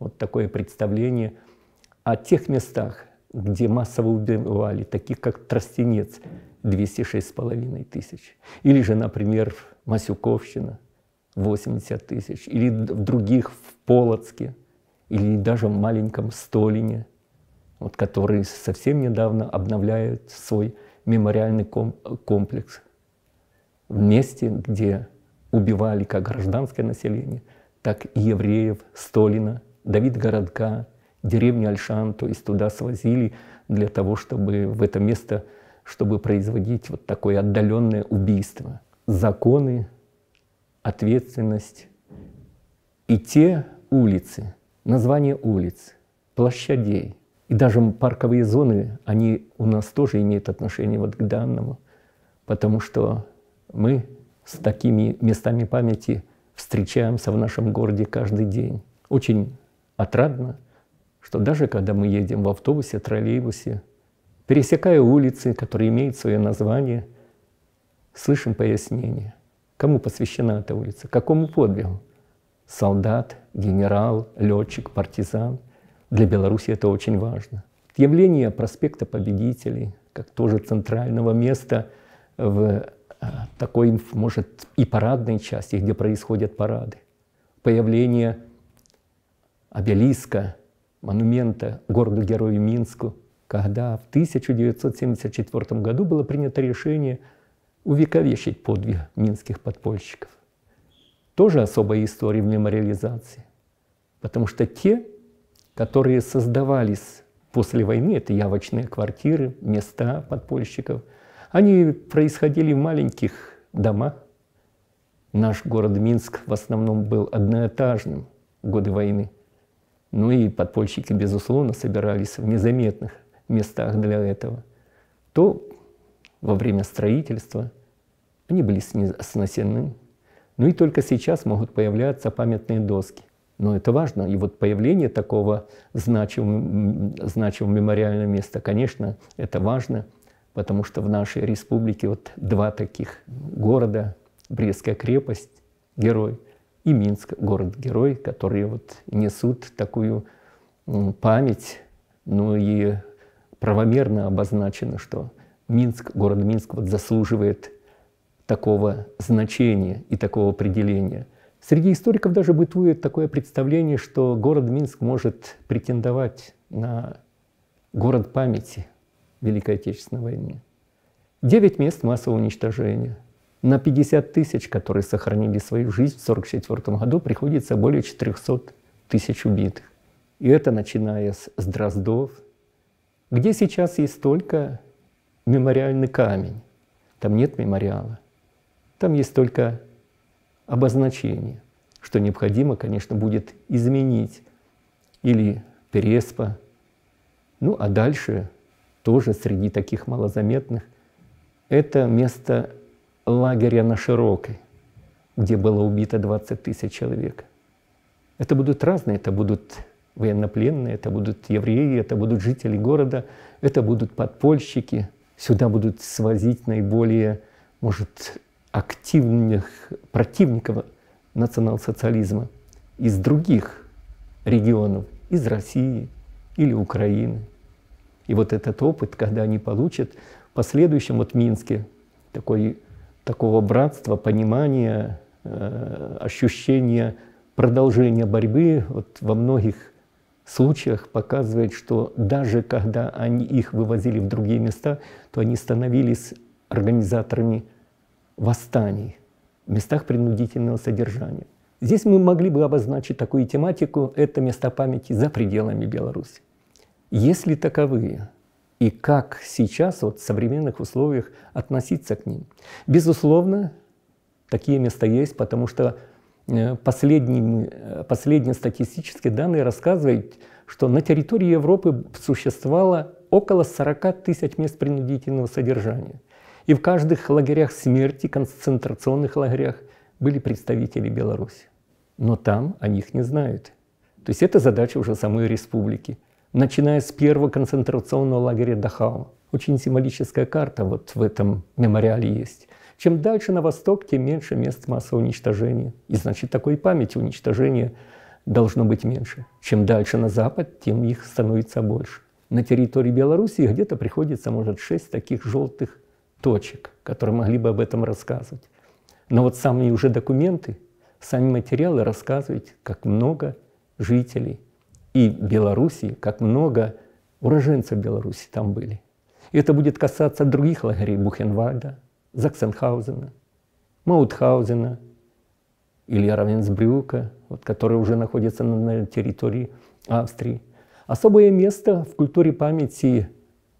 вот такое представление о тех местах, где массово убивали таких, как Тростенец, 206,5 тысяч. Или же, например, Масюковщина, 80 тысяч. Или в других в Полоцке, или даже в маленьком Столине, вот, который совсем недавно обновляет свой мемориальный ком комплекс. В месте, где убивали как гражданское население, так и евреев, Столина, Давид Городка, деревню Альшан, то есть туда свозили для того, чтобы в это место, чтобы производить вот такое отдаленное убийство. Законы, ответственность и те улицы, название улиц, площадей и даже парковые зоны, они у нас тоже имеют отношение вот к данному, потому что мы с такими местами памяти встречаемся в нашем городе каждый день. Очень отрадно – что даже когда мы едем в автобусе, троллейбусе, пересекая улицы, которые имеют свое название, слышим пояснение, кому посвящена эта улица, какому подвигу. Солдат, генерал, летчик, партизан. Для Беларуси это очень важно. Явление проспекта Победителей, как тоже центрального места в э, такой, может, и парадной части, где происходят парады. Появление обелиска – монумента городу-герою Минску, когда в 1974 году было принято решение увековечить подвиг минских подпольщиков. Тоже особая история в мемориализации, потому что те, которые создавались после войны, это явочные квартиры, места подпольщиков, они происходили в маленьких домах. Наш город Минск в основном был одноэтажным в годы войны – ну и подпольщики, безусловно, собирались в незаметных местах для этого. То во время строительства они были сносены. Ну и только сейчас могут появляться памятные доски. Но это важно. И вот появление такого значимого, значимого мемориального места, конечно, это важно, потому что в нашей республике вот два таких города, Брестская крепость, герой – и Минск, город-герой, которые вот несут такую память, но ну и правомерно обозначено, что Минск, город Минск вот заслуживает такого значения и такого определения. Среди историков даже бытует такое представление, что город Минск может претендовать на город памяти Великой Отечественной войны. Девять мест массового уничтожения – на 50 тысяч, которые сохранили свою жизнь в 1944 году, приходится более 400 тысяч убитых. И это начиная с, Дроздов, где сейчас есть только мемориальный камень. Там нет мемориала. Там есть только обозначение, что необходимо, конечно, будет изменить или Переспа. Ну а дальше тоже среди таких малозаметных это место лагеря на Широкой, где было убито 20 тысяч человек. Это будут разные, это будут военнопленные, это будут евреи, это будут жители города, это будут подпольщики. Сюда будут свозить наиболее, может, активных противников национал-социализма из других регионов, из России или Украины. И вот этот опыт, когда они получат, в последующем вот в Минске такой такого братства, понимания, э, ощущения продолжения борьбы вот во многих случаях показывает, что даже когда они их вывозили в другие места, то они становились организаторами восстаний в местах принудительного содержания. Здесь мы могли бы обозначить такую тематику – это места памяти за пределами Беларуси. Если таковые и как сейчас вот, в современных условиях относиться к ним. Безусловно, такие места есть, потому что э, последние, э, статистические данные рассказывают, что на территории Европы существовало около 40 тысяч мест принудительного содержания. И в каждых лагерях смерти, концентрационных лагерях, были представители Беларуси. Но там о них не знают. То есть это задача уже самой республики начиная с первого концентрационного лагеря Дахау. Очень символическая карта вот в этом мемориале есть. Чем дальше на восток, тем меньше мест массового уничтожения. И значит, такой памяти уничтожения должно быть меньше. Чем дальше на запад, тем их становится больше. На территории Белоруссии где-то приходится, может, шесть таких желтых точек, которые могли бы об этом рассказывать. Но вот сами уже документы, сами материалы рассказывают, как много жителей – и Белоруссии, как много уроженцев Беларуси там были. И это будет касаться других лагерей Бухенвальда, Заксенхаузена, Маутхаузена или Равенсбрюка, вот, которые уже находятся на, на территории Австрии. Особое место в культуре памяти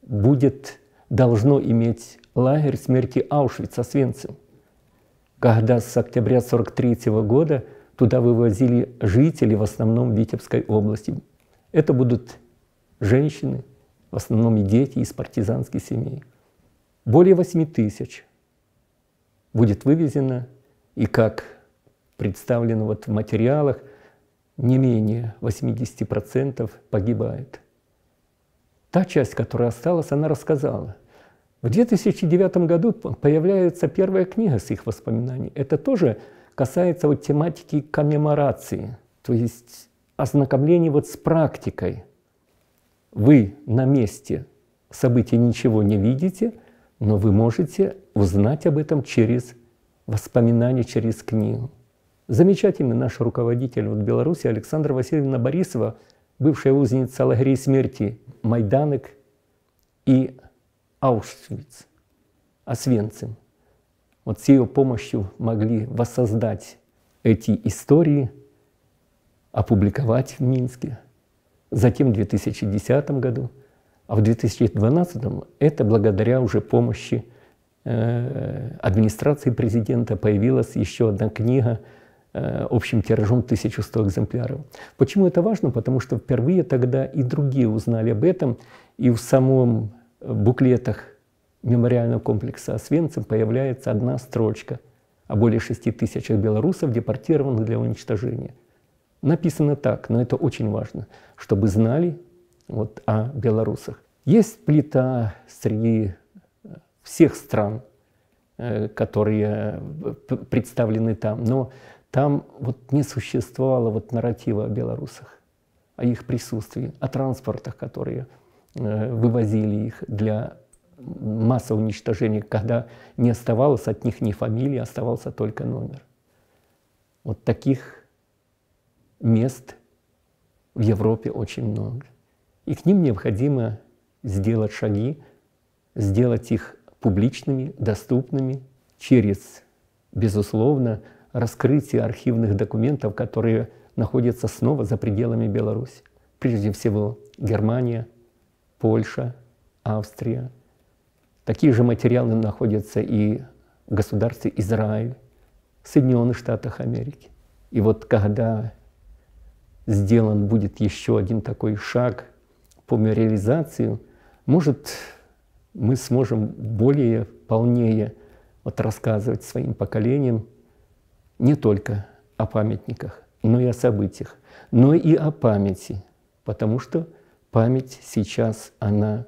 будет, должно иметь лагерь смерти Аушвица Свенцем, когда с октября 1943 года – Туда вывозили жители в основном Витебской области. Это будут женщины, в основном и дети из партизанских семей. Более 8 тысяч будет вывезено, и как представлено вот в материалах, не менее 80% погибает. Та часть, которая осталась, она рассказала. В 2009 году появляется первая книга с их воспоминаний. Это тоже касается вот тематики коммеморации, то есть ознакомления вот с практикой. Вы на месте события ничего не видите, но вы можете узнать об этом через воспоминания, через книгу. Замечательный наш руководитель вот в Беларуси Александра Васильевна Борисова, бывшая узница лагерей смерти Майданек и Аушвиц, Освенцим вот с ее помощью могли воссоздать эти истории, опубликовать в Минске. Затем в 2010 году, а в 2012 это благодаря уже помощи э, администрации президента появилась еще одна книга э, общим тиражом 1100 экземпляров. Почему это важно? Потому что впервые тогда и другие узнали об этом, и в самом э, буклетах мемориального комплекса «Освенцим» а появляется одна строчка о а более 6 тысячах белорусов, депортированных для уничтожения. Написано так, но это очень важно, чтобы знали вот, о белорусах. Есть плита среди э, всех стран, э, которые э, представлены там, но там вот не существовало вот нарратива о белорусах, о их присутствии, о транспортах, которые вывозили их для масса уничтожения, когда не оставалось от них ни фамилии, оставался только номер. Вот таких мест в Европе очень много. И к ним необходимо сделать шаги, сделать их публичными, доступными через, безусловно, раскрытие архивных документов, которые находятся снова за пределами Беларуси. Прежде всего Германия, Польша, Австрия, Такие же материалы находятся и в государстве Израиль, в Соединенных Штатах Америки. И вот когда сделан будет еще один такой шаг по реализации, может, мы сможем более полнее вот рассказывать своим поколениям не только о памятниках, но и о событиях, но и о памяти, потому что память сейчас, она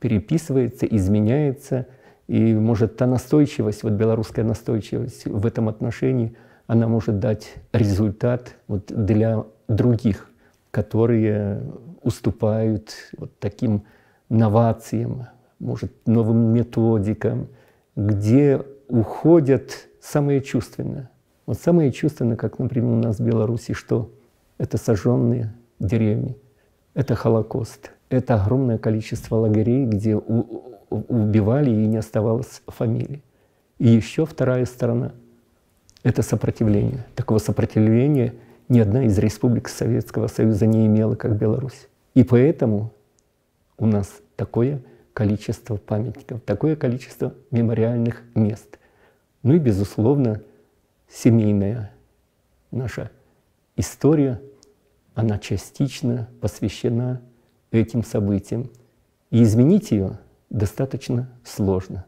переписывается, изменяется. И, может, та настойчивость, вот белорусская настойчивость в этом отношении, она может дать результат вот для других, которые уступают вот таким новациям, может, новым методикам, где уходят самые чувственные. Вот самые чувственные, как, например, у нас в Беларуси, что это сожженные деревни, это Холокост – это огромное количество лагерей, где у, убивали и не оставалось фамилии. И еще вторая сторона – это сопротивление. Такого сопротивления ни одна из республик Советского Союза не имела, как Беларусь. И поэтому у нас такое количество памятников, такое количество мемориальных мест. Ну и, безусловно, семейная наша история, она частично посвящена этим событием, и изменить ее достаточно сложно.